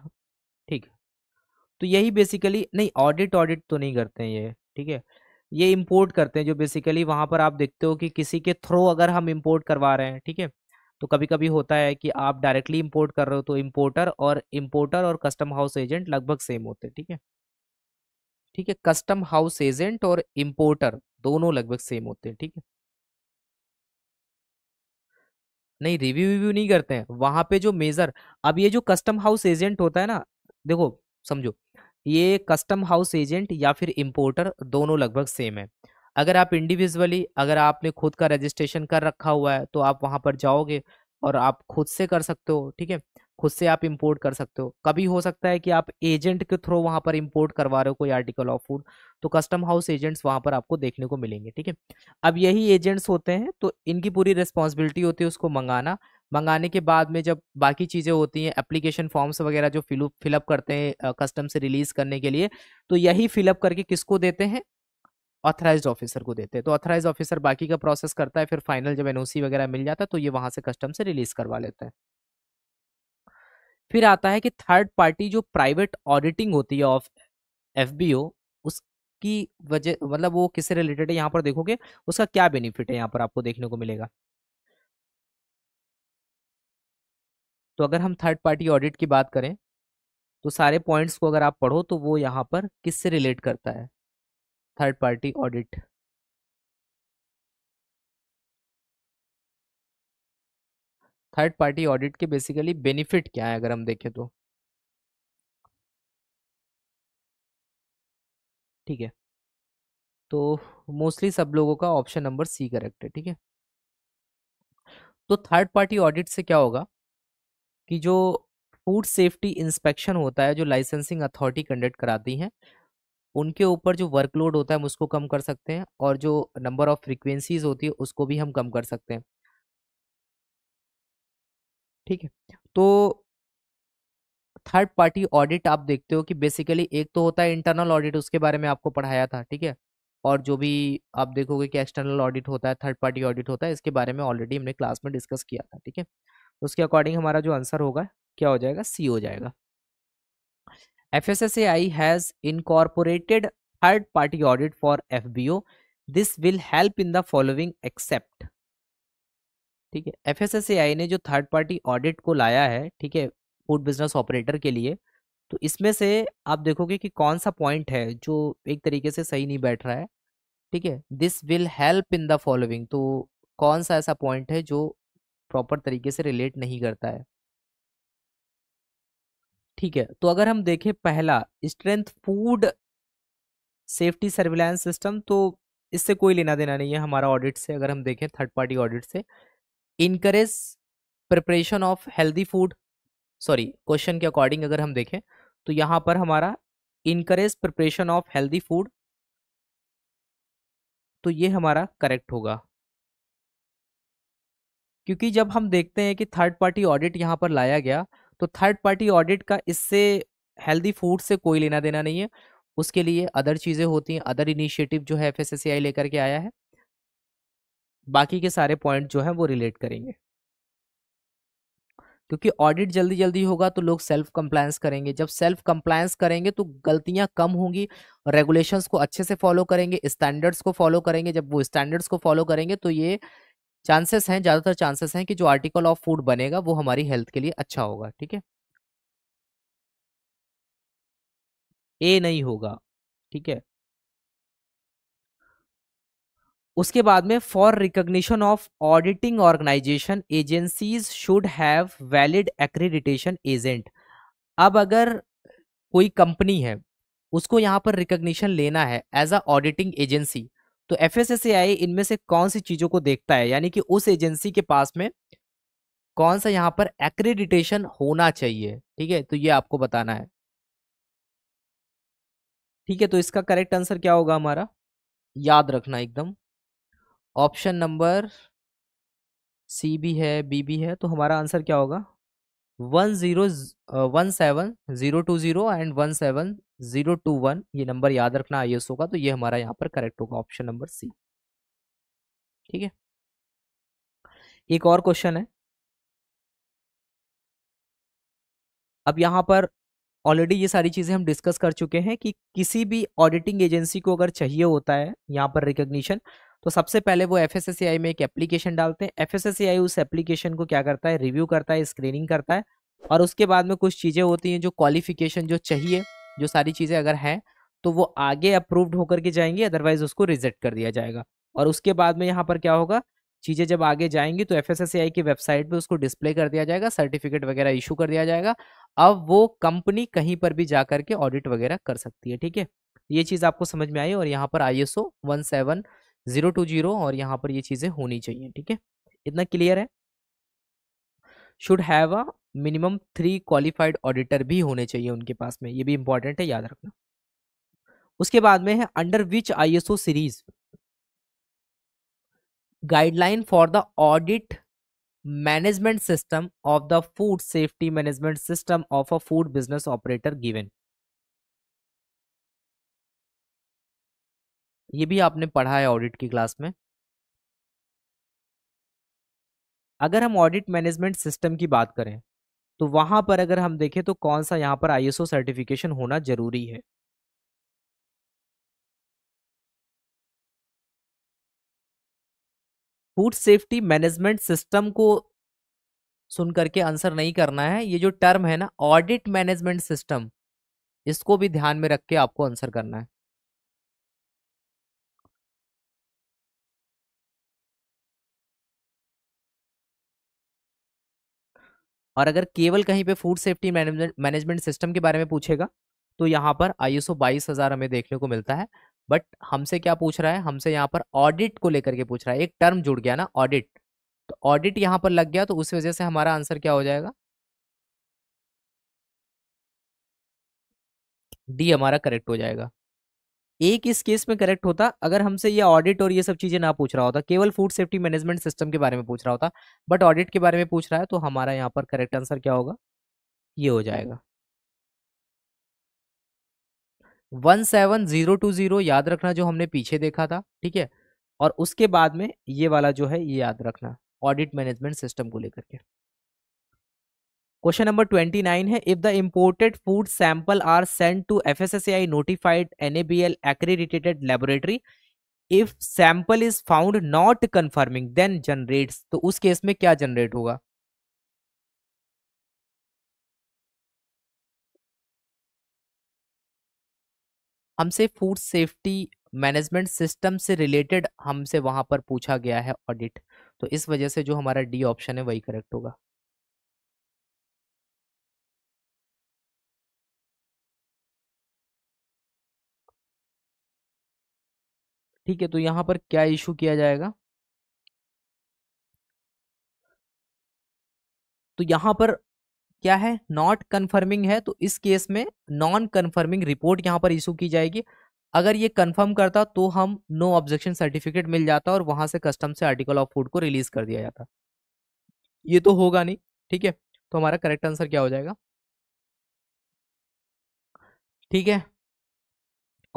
ठीक तो यही बेसिकली नहीं ऑडिट ऑडिट तो नहीं करते हैं ये ठीक है ये इम्पोर्ट करते हैं जो बेसिकली वहां पर आप देखते हो कि किसी के थ्रू अगर हम इम्पोर्ट करवा रहे हैं ठीक है तो कभी कभी होता है कि आप डायरेक्टली इम्पोर्ट कर रहे हो तो इम्पोर्टर और इम्पोर्टर और कस्टम हाउस एजेंट लगभग सेम होते हैं ठीक है ठीक है कस्टम हाउस एजेंट और इम्पोर्टर दोनों लगभग सेम होते हैं ठीक है नहीं रिव्यू रिव्यू नहीं करते हैं वहां पे जो मेजर अब ये जो कस्टम हाउस एजेंट होता है ना देखो समझो ये कस्टम हाउस एजेंट या फिर इम्पोर्टर दोनों लगभग सेम है अगर आप इंडिविजुअली अगर आपने खुद का रजिस्ट्रेशन कर रखा हुआ है तो आप वहाँ पर जाओगे और आप खुद से कर सकते हो ठीक है खुद से आप इंपोर्ट कर सकते हो कभी हो सकता है कि आप एजेंट के थ्रू वहाँ पर इंपोर्ट करवा रहे हो कोई आर्टिकल ऑफ फूड तो कस्टम हाउस एजेंट्स वहाँ पर आपको देखने को मिलेंगे ठीक है अब यही एजेंट्स होते हैं तो इनकी पूरी रिस्पॉन्सिबिलिटी होती है उसको मंगाना मंगाने के बाद में जब बाकी चीज़ें होती हैं एप्लीकेशन फॉर्म्स वगैरह जो फिलअप फिलअप करते हैं कस्टम से रिलीज़ करने के लिए तो यही फिलअप करके किसको देते हैं ऑथराइज ऑफिसर को देते हैं तो ऑथराइज ऑफिसर बाकी का प्रोसेस करता है फिर फाइनल जब एनओसी वगैरह मिल जाता है तो ये वहां से कस्टम से रिलीज करवा लेते हैं फिर आता है कि थर्ड पार्टी जो प्राइवेट ऑडिटिंग होती है ऑफ एफ उसकी वजह मतलब वो किससे रिलेटेड है यहाँ पर देखोगे उसका क्या बेनिफिट है यहाँ पर आपको देखने को मिलेगा तो अगर हम थर्ड पार्टी ऑडिट की बात करें तो सारे पॉइंट्स को अगर आप पढ़ो तो वो यहाँ पर किससे रिलेट करता है third party audit third party audit के बेसिकली बेनिफिट क्या है अगर हम देखें तो ठीक है तो मोस्टली सब लोगों का ऑप्शन नंबर सी करेक्ट है ठीक है तो थर्ड पार्टी ऑडिट से क्या होगा कि जो फूड सेफ्टी इंस्पेक्शन होता है जो लाइसेंसिंग अथॉरिटी कंडक्ट कराती हैं उनके ऊपर जो वर्कलोड होता है हम उसको कम कर सकते हैं और जो नंबर ऑफ फ्रीक्वेंसीज होती है उसको भी हम कम कर सकते हैं ठीक है तो थर्ड पार्टी ऑडिट आप देखते हो कि बेसिकली एक तो होता है इंटरनल ऑडिट उसके बारे में आपको पढ़ाया था ठीक है और जो भी आप देखोगे कि एक्सटर्नल ऑडिट होता है थर्ड पार्टी ऑडिट होता है इसके बारे में ऑलरेडी हमने क्लास में डिस्कस किया था ठीक है उसके अकॉर्डिंग हमारा जो आंसर होगा क्या हो जाएगा सी हो जाएगा FSSAI has incorporated third party audit for FBO. This will help in the following except ठीक है आई ने जो थर्ड पार्टी ऑडिट को लाया है ठीक है फूड बिजनेस ऑपरेटर के लिए तो इसमें से आप देखोगे कि कौन सा पॉइंट है जो एक तरीके से सही नहीं बैठ रहा है ठीक है this will help in the following तो कौन सा ऐसा पॉइंट है जो प्रॉपर तरीके से रिलेट नहीं करता है ठीक है तो अगर हम देखें पहला strength food safety surveillance system तो इससे कोई लेना देना नहीं है हमारा ऑडिट से अगर हम देखें थर्ड पार्टी ऑडिट से encourage preparation of healthy food sorry question के अकॉर्डिंग अगर हम देखें तो यहाँ पर हमारा encourage preparation of healthy food तो ये हमारा करेक्ट होगा क्योंकि जब हम देखते हैं कि थर्ड पार्टी ऑडिट यहाँ पर लाया गया तो थर्ड पार्टी ऑडिट का इससे हेल्दी फूड से कोई लेना देना नहीं है उसके लिए अदर चीज़ें होती हैं अदर इनिशिएटिव जो है एफ लेकर के आया है बाकी के सारे पॉइंट जो हैं वो रिलेट करेंगे क्योंकि ऑडिट जल्दी जल्दी होगा तो लोग सेल्फ कंप्लायंस करेंगे जब सेल्फ कंप्लायंस करेंगे तो गलतियां कम होंगी रेगुलेशंस को अच्छे से फॉलो करेंगे स्टैंडर्ड्स को फॉलो करेंगे जब वो स्टैंडर्ड्स को फॉलो करेंगे तो ये चांसेस हैं ज़्यादातर चांसेस हैं कि जो आर्टिकल ऑफ फूड बनेगा वो हमारी हेल्थ के लिए अच्छा होगा ठीक है ए नहीं होगा ठीक है उसके बाद में for recognition of auditing organisation agencies should have valid accreditation agent अब अगर कोई कंपनी है उसको यहां पर रिकग्निशन लेना है एज अ ऑडिटिंग एजेंसी तो एफ एस इनमें से कौन सी चीज़ों को देखता है यानी कि उस एजेंसी के पास में कौन सा यहाँ पर एक्रेडिटेशन होना चाहिए ठीक है तो ये आपको बताना है ठीक है तो इसका करेक्ट आंसर क्या होगा हमारा याद रखना एकदम ऑप्शन नंबर सी भी है बी भी है तो हमारा आंसर क्या होगा one zero one seven zero two zero and one seven zero two one ये नंबर याद रखना आई एस होगा तो ये हमारा यहाँ पर करेक्ट होगा ऑप्शन नंबर सी ठीक है एक और क्वेश्चन है अब यहाँ पर ऑलरेडी ये सारी चीज़ें हम डिस्कस कर चुके हैं कि किसी भी ऑडिटिंग एजेंसी को अगर चाहिए होता है यहाँ पर रिकग्निशन तो सबसे पहले वो एफ में एक एप्लीकेशन डालते हैं एफ उस एप्लीकेशन को क्या करता है रिव्यू करता है स्क्रीनिंग करता है और उसके बाद में कुछ चीज़ें होती हैं जो क्वालिफिकेशन जो चाहिए जो सारी चीज़ें अगर हैं तो वो आगे अप्रूव्ड होकर के जाएंगे अदरवाइज उसको रिजेक्ट कर दिया जाएगा और उसके बाद में यहाँ पर क्या होगा चीज़ें जब आगे जाएंगी तो एफ की वेबसाइट पर उसको डिस्प्ले कर दिया जाएगा सर्टिफिकेट वगैरह इशू कर दिया जाएगा अब वो कंपनी कहीं पर भी जा के ऑडिट वगैरह कर सकती है ठीक है ये चीज़ आपको समझ में आई और यहाँ पर आई एस और यहाँ पर ये चीज़ें होनी चाहिए ठीक है इतना क्लियर है should have a minimum three qualified auditor भी होने चाहिए उनके पास में ये भी इंपॉर्टेंट है याद रखना उसके बाद में है under which ISO series guideline for the audit management system of the food safety management system of a food business operator given ये भी आपने पढ़ा है ऑडिट की क्लास में अगर हम ऑडिट मैनेजमेंट सिस्टम की बात करें तो वहां पर अगर हम देखें तो कौन सा यहां पर आईएसओ सर्टिफिकेशन होना जरूरी है फूड सेफ्टी मैनेजमेंट सिस्टम को सुन करके आंसर नहीं करना है ये जो टर्म है ना ऑडिट मैनेजमेंट सिस्टम इसको भी ध्यान में रख के आपको आंसर करना है और अगर केवल कहीं पे फूड सेफ्टी मैनेजमेंट सिस्टम के बारे में पूछेगा तो यहाँ पर आई एस हमें देखने को मिलता है बट हमसे क्या पूछ रहा है हमसे यहाँ पर ऑडिट को लेकर के पूछ रहा है एक टर्म जुड़ गया ना ऑडिट तो ऑडिट यहाँ पर लग गया तो उस वजह से हमारा आंसर क्या हो जाएगा डी हमारा करेक्ट हो जाएगा एक इस केस में करेक्ट होता अगर हमसे ये ऑडिट और ये सब चीज़ें ना पूछ रहा होता केवल फूड सेफ्टी मैनेजमेंट सिस्टम के बारे में पूछ रहा होता बट ऑडिट के बारे में पूछ रहा है तो हमारा यहाँ पर करेक्ट आंसर क्या होगा ये हो जाएगा one seven zero two zero याद रखना जो हमने पीछे देखा था ठीक है और उसके बाद में ये वाला जो है ये याद रखना ऑडिट मैनेजमेंट सिस्टम को लेकर के क्वेश्चन नंबर ट्वेंटी नाइन है if the imported food sample are send to F S S I notified N A B L accredited laboratory if sample is found not confirming then generate तो उस केस में क्या जनरेट होगा हमसे फूड सेफ्टी मैनेजमेंट सिस्टम से रिलेटेड हमसे वहां पर पूछा गया है ऑडिट तो इस वजह से जो हमारा डी ऑप्शन है वही करेक्ट होगा ठीक है तो यहाँ पर क्या इशू किया जाएगा तो यहाँ पर क्या है नॉट कन्फर्मिंग है तो इस केस में नॉन कन्फर्मिंग रिपोर्ट यहाँ पर इशू की जाएगी अगर ये कंफर्म करता तो हम नो ऑब्जेक्शन सर्टिफिकेट मिल जाता और वहां से कस्टम से आर्टिकल ऑफ फूड को रिलीज कर दिया जाता ये तो होगा नहीं ठीक है तो हमारा करेक्ट आंसर क्या हो जाएगा ठीक है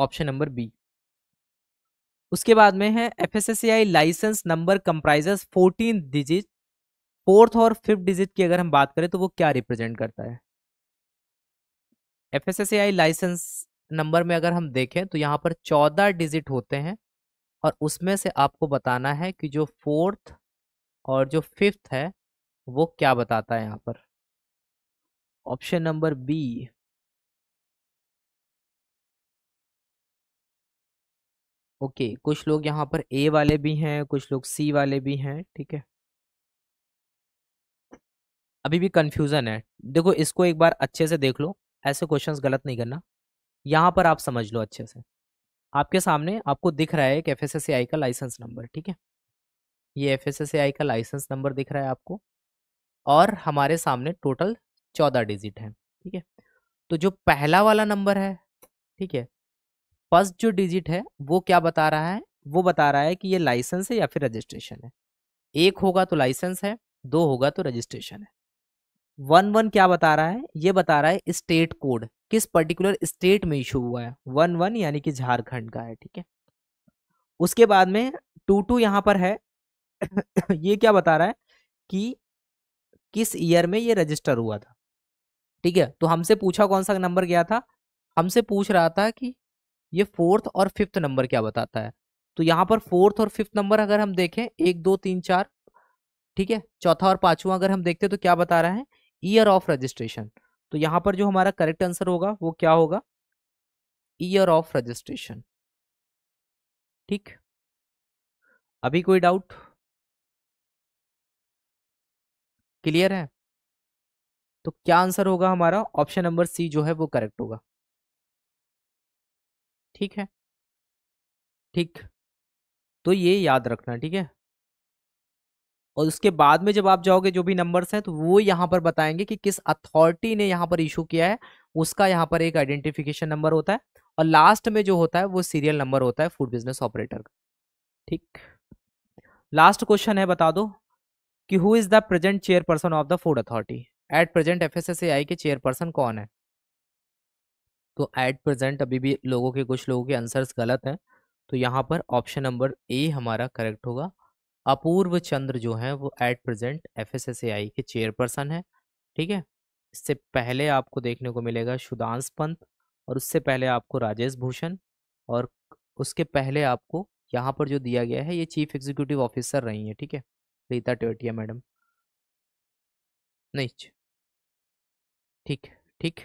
ऑप्शन नंबर बी उसके बाद में है F licence number comprises fourteen digit fourth और फिफ्थ डिजिट की अगर हम बात करें तो वो क्या रिप्रेजेंट करता है एफ लाइसेंस नंबर में अगर हम देखें तो यहाँ पर चौदह डिजिट होते हैं और उसमें से आपको बताना है कि जो फोर्थ और जो फिफ्थ है वो क्या बताता है यहाँ पर option number B okay okay, कुछ लोग यहाँ पर ए वाले भी हैं कुछ लोग सी वाले भी हैं ठीक है अभी भी कन्फ्यूज़न है देखो इसको एक बार अच्छे से देख लो ऐसे क्वेश्चंस गलत नहीं करना यहाँ पर आप समझ लो अच्छे से आपके सामने आपको दिख रहा है एक एफ का लाइसेंस नंबर ठीक है ये एफ का लाइसेंस नंबर दिख रहा है आपको और हमारे सामने टोटल चौदह डिजिट हैं ठीक है तो जो पहला वाला नंबर है ठीक है फर्स्ट जो डिजिट है वो क्या बता रहा है वो बता रहा है कि ये लाइसेंस है या फिर रजिस्ट्रेशन है एक होगा तो लाइसेंस है दो होगा तो रजिस्ट्रेशन है वन वन क्या बता रहा है ये बता रहा है स्टेट कोड किस पर्टिकुलर स्टेट में इशू हुआ है वन वन यानी कि झारखंड का है ठीक है उसके बाद में टू टू यहाँ पर है <coughs> ये क्या बता रहा है कि किस ईयर में ये रजिस्टर हुआ था ठीक है तो हमसे पूछा कौन सा नंबर गया था हमसे पूछ रहा था कि ये फोर्थ और फिफ्थ नंबर क्या बताता है तो यहाँ पर फोर्थ और फिफ्थ नंबर अगर हम देखें एक दो तीन चार ठीक है चौथा और पांचवा अगर हम देखते हैं तो क्या बता रहा है ईयर ऑफ रजिस्ट्रेशन तो यहाँ पर जो हमारा करेक्ट आंसर होगा वो क्या होगा ईयर ऑफ रजिस्ट्रेशन ठीक अभी कोई डाउट क्लियर है तो क्या आंसर होगा हमारा ऑप्शन नंबर सी जो है वो करेक्ट होगा ठीक है ठीक तो ये याद रखना ठीक है और उसके बाद में जब आप जाओगे जो भी नंबर्स हैं तो वो यहाँ पर बताएंगे कि किस अथॉरिटी ने यहाँ पर इशू किया है उसका यहाँ पर एक आइडेंटिफिकेशन नंबर होता है और लास्ट में जो होता है वो सीरियल नंबर होता है फूड बिजनेस ऑपरेटर का ठीक लास्ट क्वेश्चन है बता दो कि who is the present chairperson of the food authority at present F के चेयरपर्सन कौन है तो एट प्रेजेंट अभी भी लोगों के कुछ लोगों के आंसर्स गलत हैं तो यहाँ पर ऑप्शन नंबर ए हमारा करेक्ट होगा अपूर्व चंद्र जो हैं वो at present F S S A I के चेयरपर्सन है ठीक है इससे पहले आपको देखने को मिलेगा सुधांश पंत और उससे पहले आपको राजेश भूषण और उसके पहले आपको यहाँ पर जो दिया गया है ये चीफ एग्जीक्यूटिव ऑफिसर रही हैं ठीक है रीता टेटिया मैडम नहीं ठीक ठीक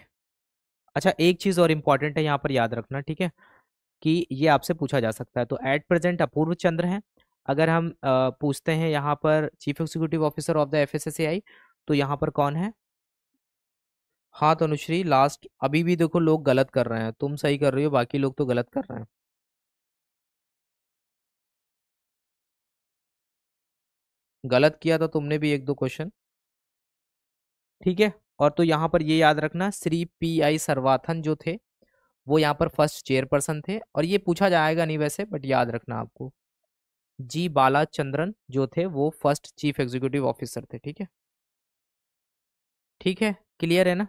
अच्छा एक चीज़ और इम्पॉर्टेंट है यहाँ पर याद रखना ठीक है कि ये आपसे पूछा जा सकता है तो एट हाँ। प्रेजेंट अपूर्व चंद्र हैं अगर हम पूछते हैं यहाँ पर chief executive officer of the F तो यहाँ पर कौन है हाँ तो अनुश्री लास्ट अभी भी देखो लोग गलत कर रहे हैं तुम सही कर रही हो बाकी लोग तो गलत कर रहे हैं गलत किया था तो तुमने भी एक दो क्वेश्चन ठीक है और तो यहाँ पर ये याद रखना श्री पी आई सर्वाथन जो थे वो यहाँ पर फर्स्ट चेयरपर्सन थे और ये पूछा जाएगा नहीं वैसे बट याद रखना आपको जी बालाचंद्रन जो थे वो फर्स्ट चीफ एग्जीक्यूटिव ऑफिसर थे ठीक है ठीक है क्लियर है ना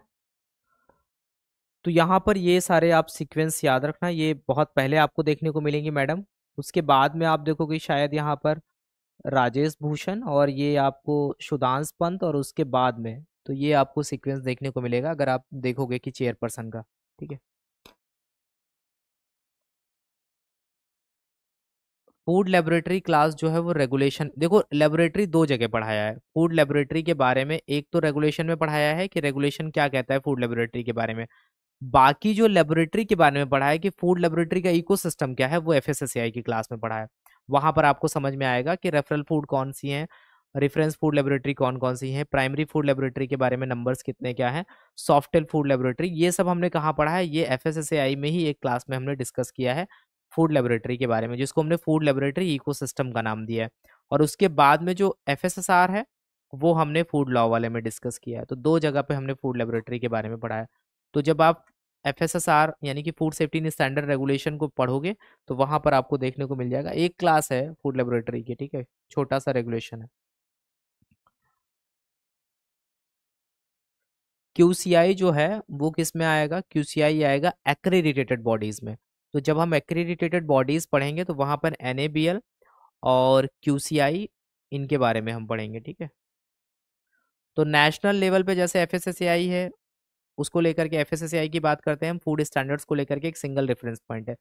तो यहाँ पर ये सारे आप सीक्वेंस याद रखना ये बहुत पहले आपको देखने को मिलेंगे मैडम उसके बाद में आप देखोगे शायद यहाँ पर राजेश भूषण और ये आपको सुदांश पंत और उसके बाद में तो ये आपको सीक्वेंस देखने को मिलेगा अगर आप देखोगे कि चेयरपर्सन का ठीक है फूड लेबोरेटरी क्लास जो है वो रेगुलेशन देखो लेबोरेटरी दो जगह पढ़ाया है फूड लेबोरेटरी के बारे में एक तो रेगुलेशन में पढ़ाया है कि रेगुलेशन क्या कहता है फूड लेबोरेटरी के बारे में बाकी जो लेबोरेटरी के बारे में पढ़ा है कि फूड लेबोरेटरी का इकोसिस्टम क्या है वो एफ की क्लास में पढ़ा है वहां पर आपको समझ में आएगा कि रेफरल फूड कौन सी हैं रेफरेंस फूड लेबोरेटरी कौन कौन सी है प्राइमरी फूड लेबोरेटरी के बारे में नंबर्स कितने क्या है सॉफ्टेल फूड लेबोरेटरी ये सब हमने कहाँ पढ़ा है ये एफ में ही एक क्लास में हमने डिस्कस किया है फूड लेबोरेटरी के बारे में जिसको हमने फूड लेबोरेटरी इको का नाम दिया है और उसके बाद में जो एफ है वो हमने फूड लॉ वाले में डिस्कस किया है तो दो जगह पे हमने फूड लेबोरेटरी के बारे में पढ़ा है तो जब आप एफ यानी कि फूड सेफ्टी स्टैंडर्ड रेगुलेशन को पढ़ोगे तो वहाँ पर आपको देखने को मिल जाएगा एक क्लास है फूड लेबोरेटरी की ठीक है छोटा सा रेगुलेशन है क्यूसीआई जो है वो किस में आएगा क्यूसीआई आएगा एक्रेडिटेटेड बॉडीज़ में तो जब हम एक्रेडिटेटेड बॉडीज़ पढ़ेंगे तो वहां पर एन और क्यू इनके बारे में हम पढ़ेंगे ठीक है तो नेशनल लेवल पे जैसे एफ है उसको लेकर के एफ की बात करते हैं हम फूड स्टैंडर्ड्स को लेकर के एक सिंगल रेफरेंस पॉइंट है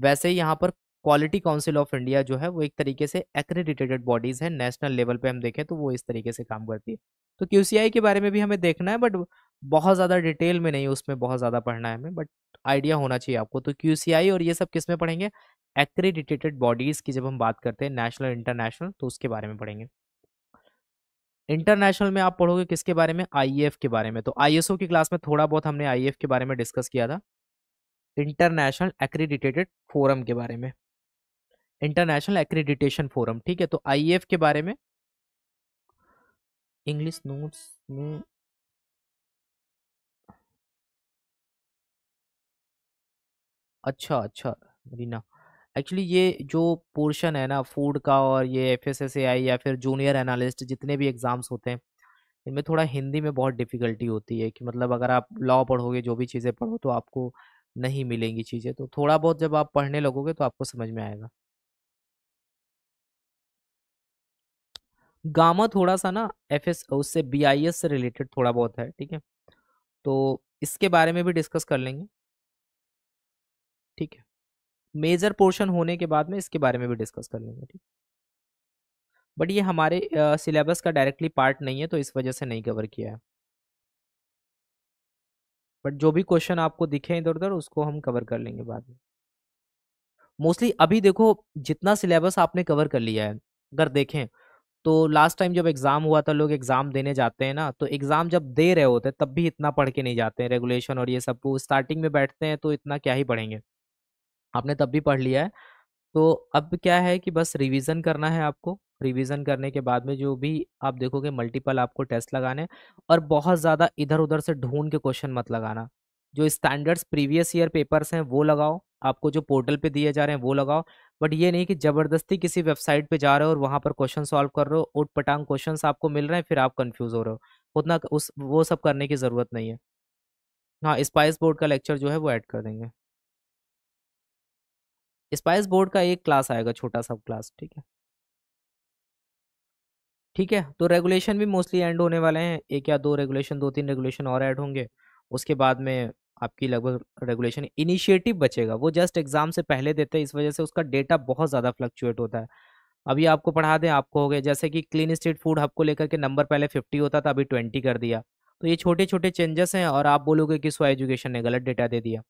वैसे ही यहाँ पर क्वालिटी काउंसिल ऑफ इंडिया जो है वो एक तरीके से एक्रेडिटेटेड बॉडीज़ है नेशनल लेवल पे हम देखें तो वो इस तरीके से काम करती है तो क्यू के बारे में भी हमें देखना है बट बहुत ज़्यादा डिटेल में नहीं उसमें बहुत ज़्यादा पढ़ना है हमें बट आइडिया होना चाहिए आपको तो क्यू और ये सब किस में पढ़ेंगे एक्रेडिटेटेड बॉडीज़ की जब हम बात करते हैं नेशनल इंटरनेशनल तो उसके बारे में पढ़ेंगे इंटरनेशनल में आप पढ़ोगे किसके बारे में आई e के बारे में तो आई e की क्लास में थोड़ा बहुत हमने आई e के बारे में डिस्कस किया था इंटरनेशनल एक्रेडिटेटेड फोरम के बारे में इंटरनेशनल एक्रेडिटेशन फोरम ठीक है तो आई के बारे में इंग्लिश नोट्स में अच्छा अच्छा रीना एक्चुअली ये जो पोर्शन है ना फूड का और ये एफ एस एस आई या फिर जूनियर एनालिस्ट जितने भी एग्ज़ाम्स होते हैं इनमें थोड़ा हिंदी में बहुत डिफ़िकल्टी होती है कि मतलब अगर आप लॉ पढ़ोगे जो भी चीज़ें पढ़ो तो आपको नहीं मिलेंगी चीज़ें तो थोड़ा बहुत जब आप पढ़ने लगोगे तो आपको समझ में आएगा गामा थोड़ा सा ना एफ एस उससे बी आई एस से रिलेटेड थोड़ा बहुत है ठीक है तो इसके बारे में भी डिस्कस कर लेंगे ठीक है मेजर पोर्शन होने के बाद में इसके बारे में भी डिस्कस कर लेंगे ठीक बट ये हमारे सिलेबस का डायरेक्टली पार्ट नहीं है तो इस वजह से नहीं कवर किया है बट जो भी क्वेश्चन आपको दिखे इधर उधर उसको हम कवर कर लेंगे बाद में मोस्टली अभी देखो जितना सिलेबस आपने कवर कर लिया है अगर देखें तो लास्ट टाइम जब एग्ज़ाम हुआ था लोग एग्ज़ाम देने जाते हैं ना तो एग्ज़ाम जब दे रहे होते हैं तब भी इतना पढ़ के नहीं जाते हैं रेगुलेशन और ये सब को स्टार्टिंग में बैठते हैं तो इतना क्या ही पढ़ेंगे आपने तब भी पढ़ लिया है तो अब क्या है कि बस रिवीजन करना है आपको रिवीजन करने के बाद में जो भी आप देखोगे मल्टीपल आपको टेस्ट लगाने और बहुत ज़्यादा इधर उधर से ढूंढ के क्वेश्चन मत लगाना जो स्टैंडर्ड्स प्रीवियस ईयर पेपर्स हैं वो लगाओ आपको जो पोर्टल पे दिए जा रहे हैं वो लगाओ बट ये नहीं कि ज़बरदस्ती किसी वेबसाइट पे जा रहे हो और वहाँ पर क्वेश्चन सॉल्व कर रहे हो उठ पटांग क्वेश्चन आपको मिल रहे हैं फिर आप कन्फ्यूज़ हो रहे हो उतना उस वो सब करने की ज़रूरत नहीं है हाँ स्पाइस बोर्ड का लेक्चर जो है वो ऐड कर देंगे स्पाइस बोर्ड का एक क्लास आएगा छोटा सा क्लास ठीक है ठीक है तो रेगुलेशन भी मोस्टली एंड होने वाले हैं एक या दो रेगुलेशन दो तीन रेगुलेशन और ऐड होंगे उसके बाद में आपकी लगभग रेगुलेशन इनिशिएटिव बचेगा वो जस्ट एग्ज़ाम से पहले देते हैं इस वजह से उसका डेटा बहुत ज़्यादा फ्लक्चुएट होता है अभी आपको पढ़ा दें आपको हो गया जैसे कि क्लीन स्ट्रीट फूड हब को लेकर के नंबर पहले फिफ्टी होता था अभी ट्वेंटी कर दिया तो ये छोटे छोटे चेंजेस हैं और आप बोलोगे कि स्व एजुकेशन ने गलत डेटा दे दिया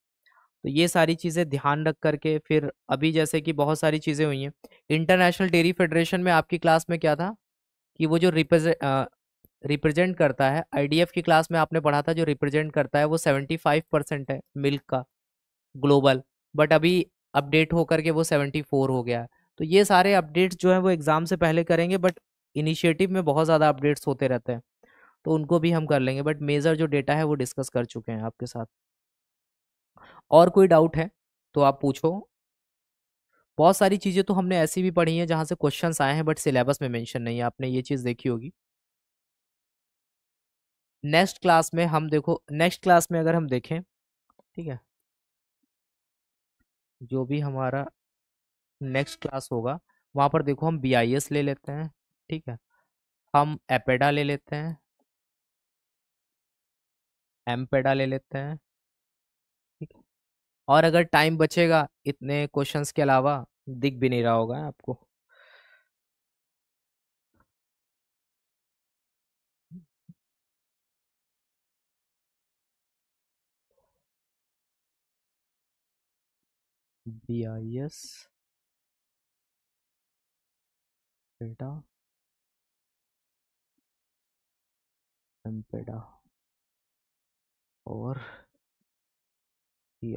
तो ये सारी चीज़ें ध्यान रख करके फिर अभी जैसे कि बहुत सारी चीज़ें हुई हैं इंटरनेशनल डेयरी फेडरेशन में आपकी क्लास में क्या था कि वो जो रिप्रेजेंट रिप्रेजेंट करता है आईडीएफ की क्लास में आपने पढ़ा था जो रिप्रेजेंट करता है वो सेवेंटी फाइव परसेंट है मिल्क का ग्लोबल बट अभी अपडेट होकर के वो सेवेंटी फोर हो गया है तो ये सारे अपडेट्स जो हैं वो एग्ज़ाम से पहले करेंगे बट इनिशिएटिव में बहुत ज़्यादा अपडेट्स होते रहते हैं तो उनको भी हम कर लेंगे बट मेजर जो डेटा है वो डिस्कस कर चुके हैं आपके साथ और कोई डाउट है तो आप पूछो बहुत सारी चीज़ें तो हमने ऐसी भी पढ़ी हैं जहाँ से क्वेश्चन आए हैं बट सिलेबस में मेंशन नहीं है आपने ये चीज़ देखी होगी नेक्स्ट क्लास में हम देखो नेक्स्ट क्लास में अगर हम देखें ठीक है जो भी हमारा नेक्स्ट क्लास होगा वहाँ पर देखो हम बी ले लेते हैं ठीक है हम एपेडा e ले लेते हैं एम पेडा e ले लेते हैं ठीक है और अगर टाइम बचेगा इतने क्वेश्चंस के अलावा दिख भी नहीं रहा होगा आपको bis beta एम्पेडा और पी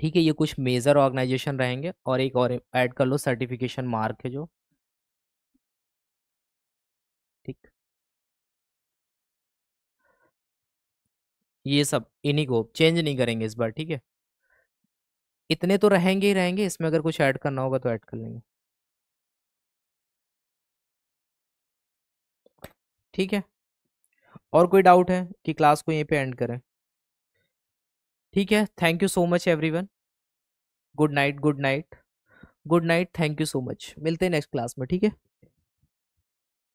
ठीक है ये कुछ मेजर ऑर्गेनाइजेशन रहेंगे और एक और ऐड कर लो सर्टिफिकेशन मार्क है जो ठीक ये सब इन्हीं को चेंज नहीं करेंगे इस बार ठीक है इतने तो रहेंगे ही रहेंगे इसमें अगर कुछ ऐड करना होगा तो ऐड कर लेंगे ठीक है और कोई डाउट है कि क्लास को यहीं पे एंड करें ठीक है thank you so much everyone good night good night good night thank you so much मिलते हैं नेक्स्ट क्लास में ठीक है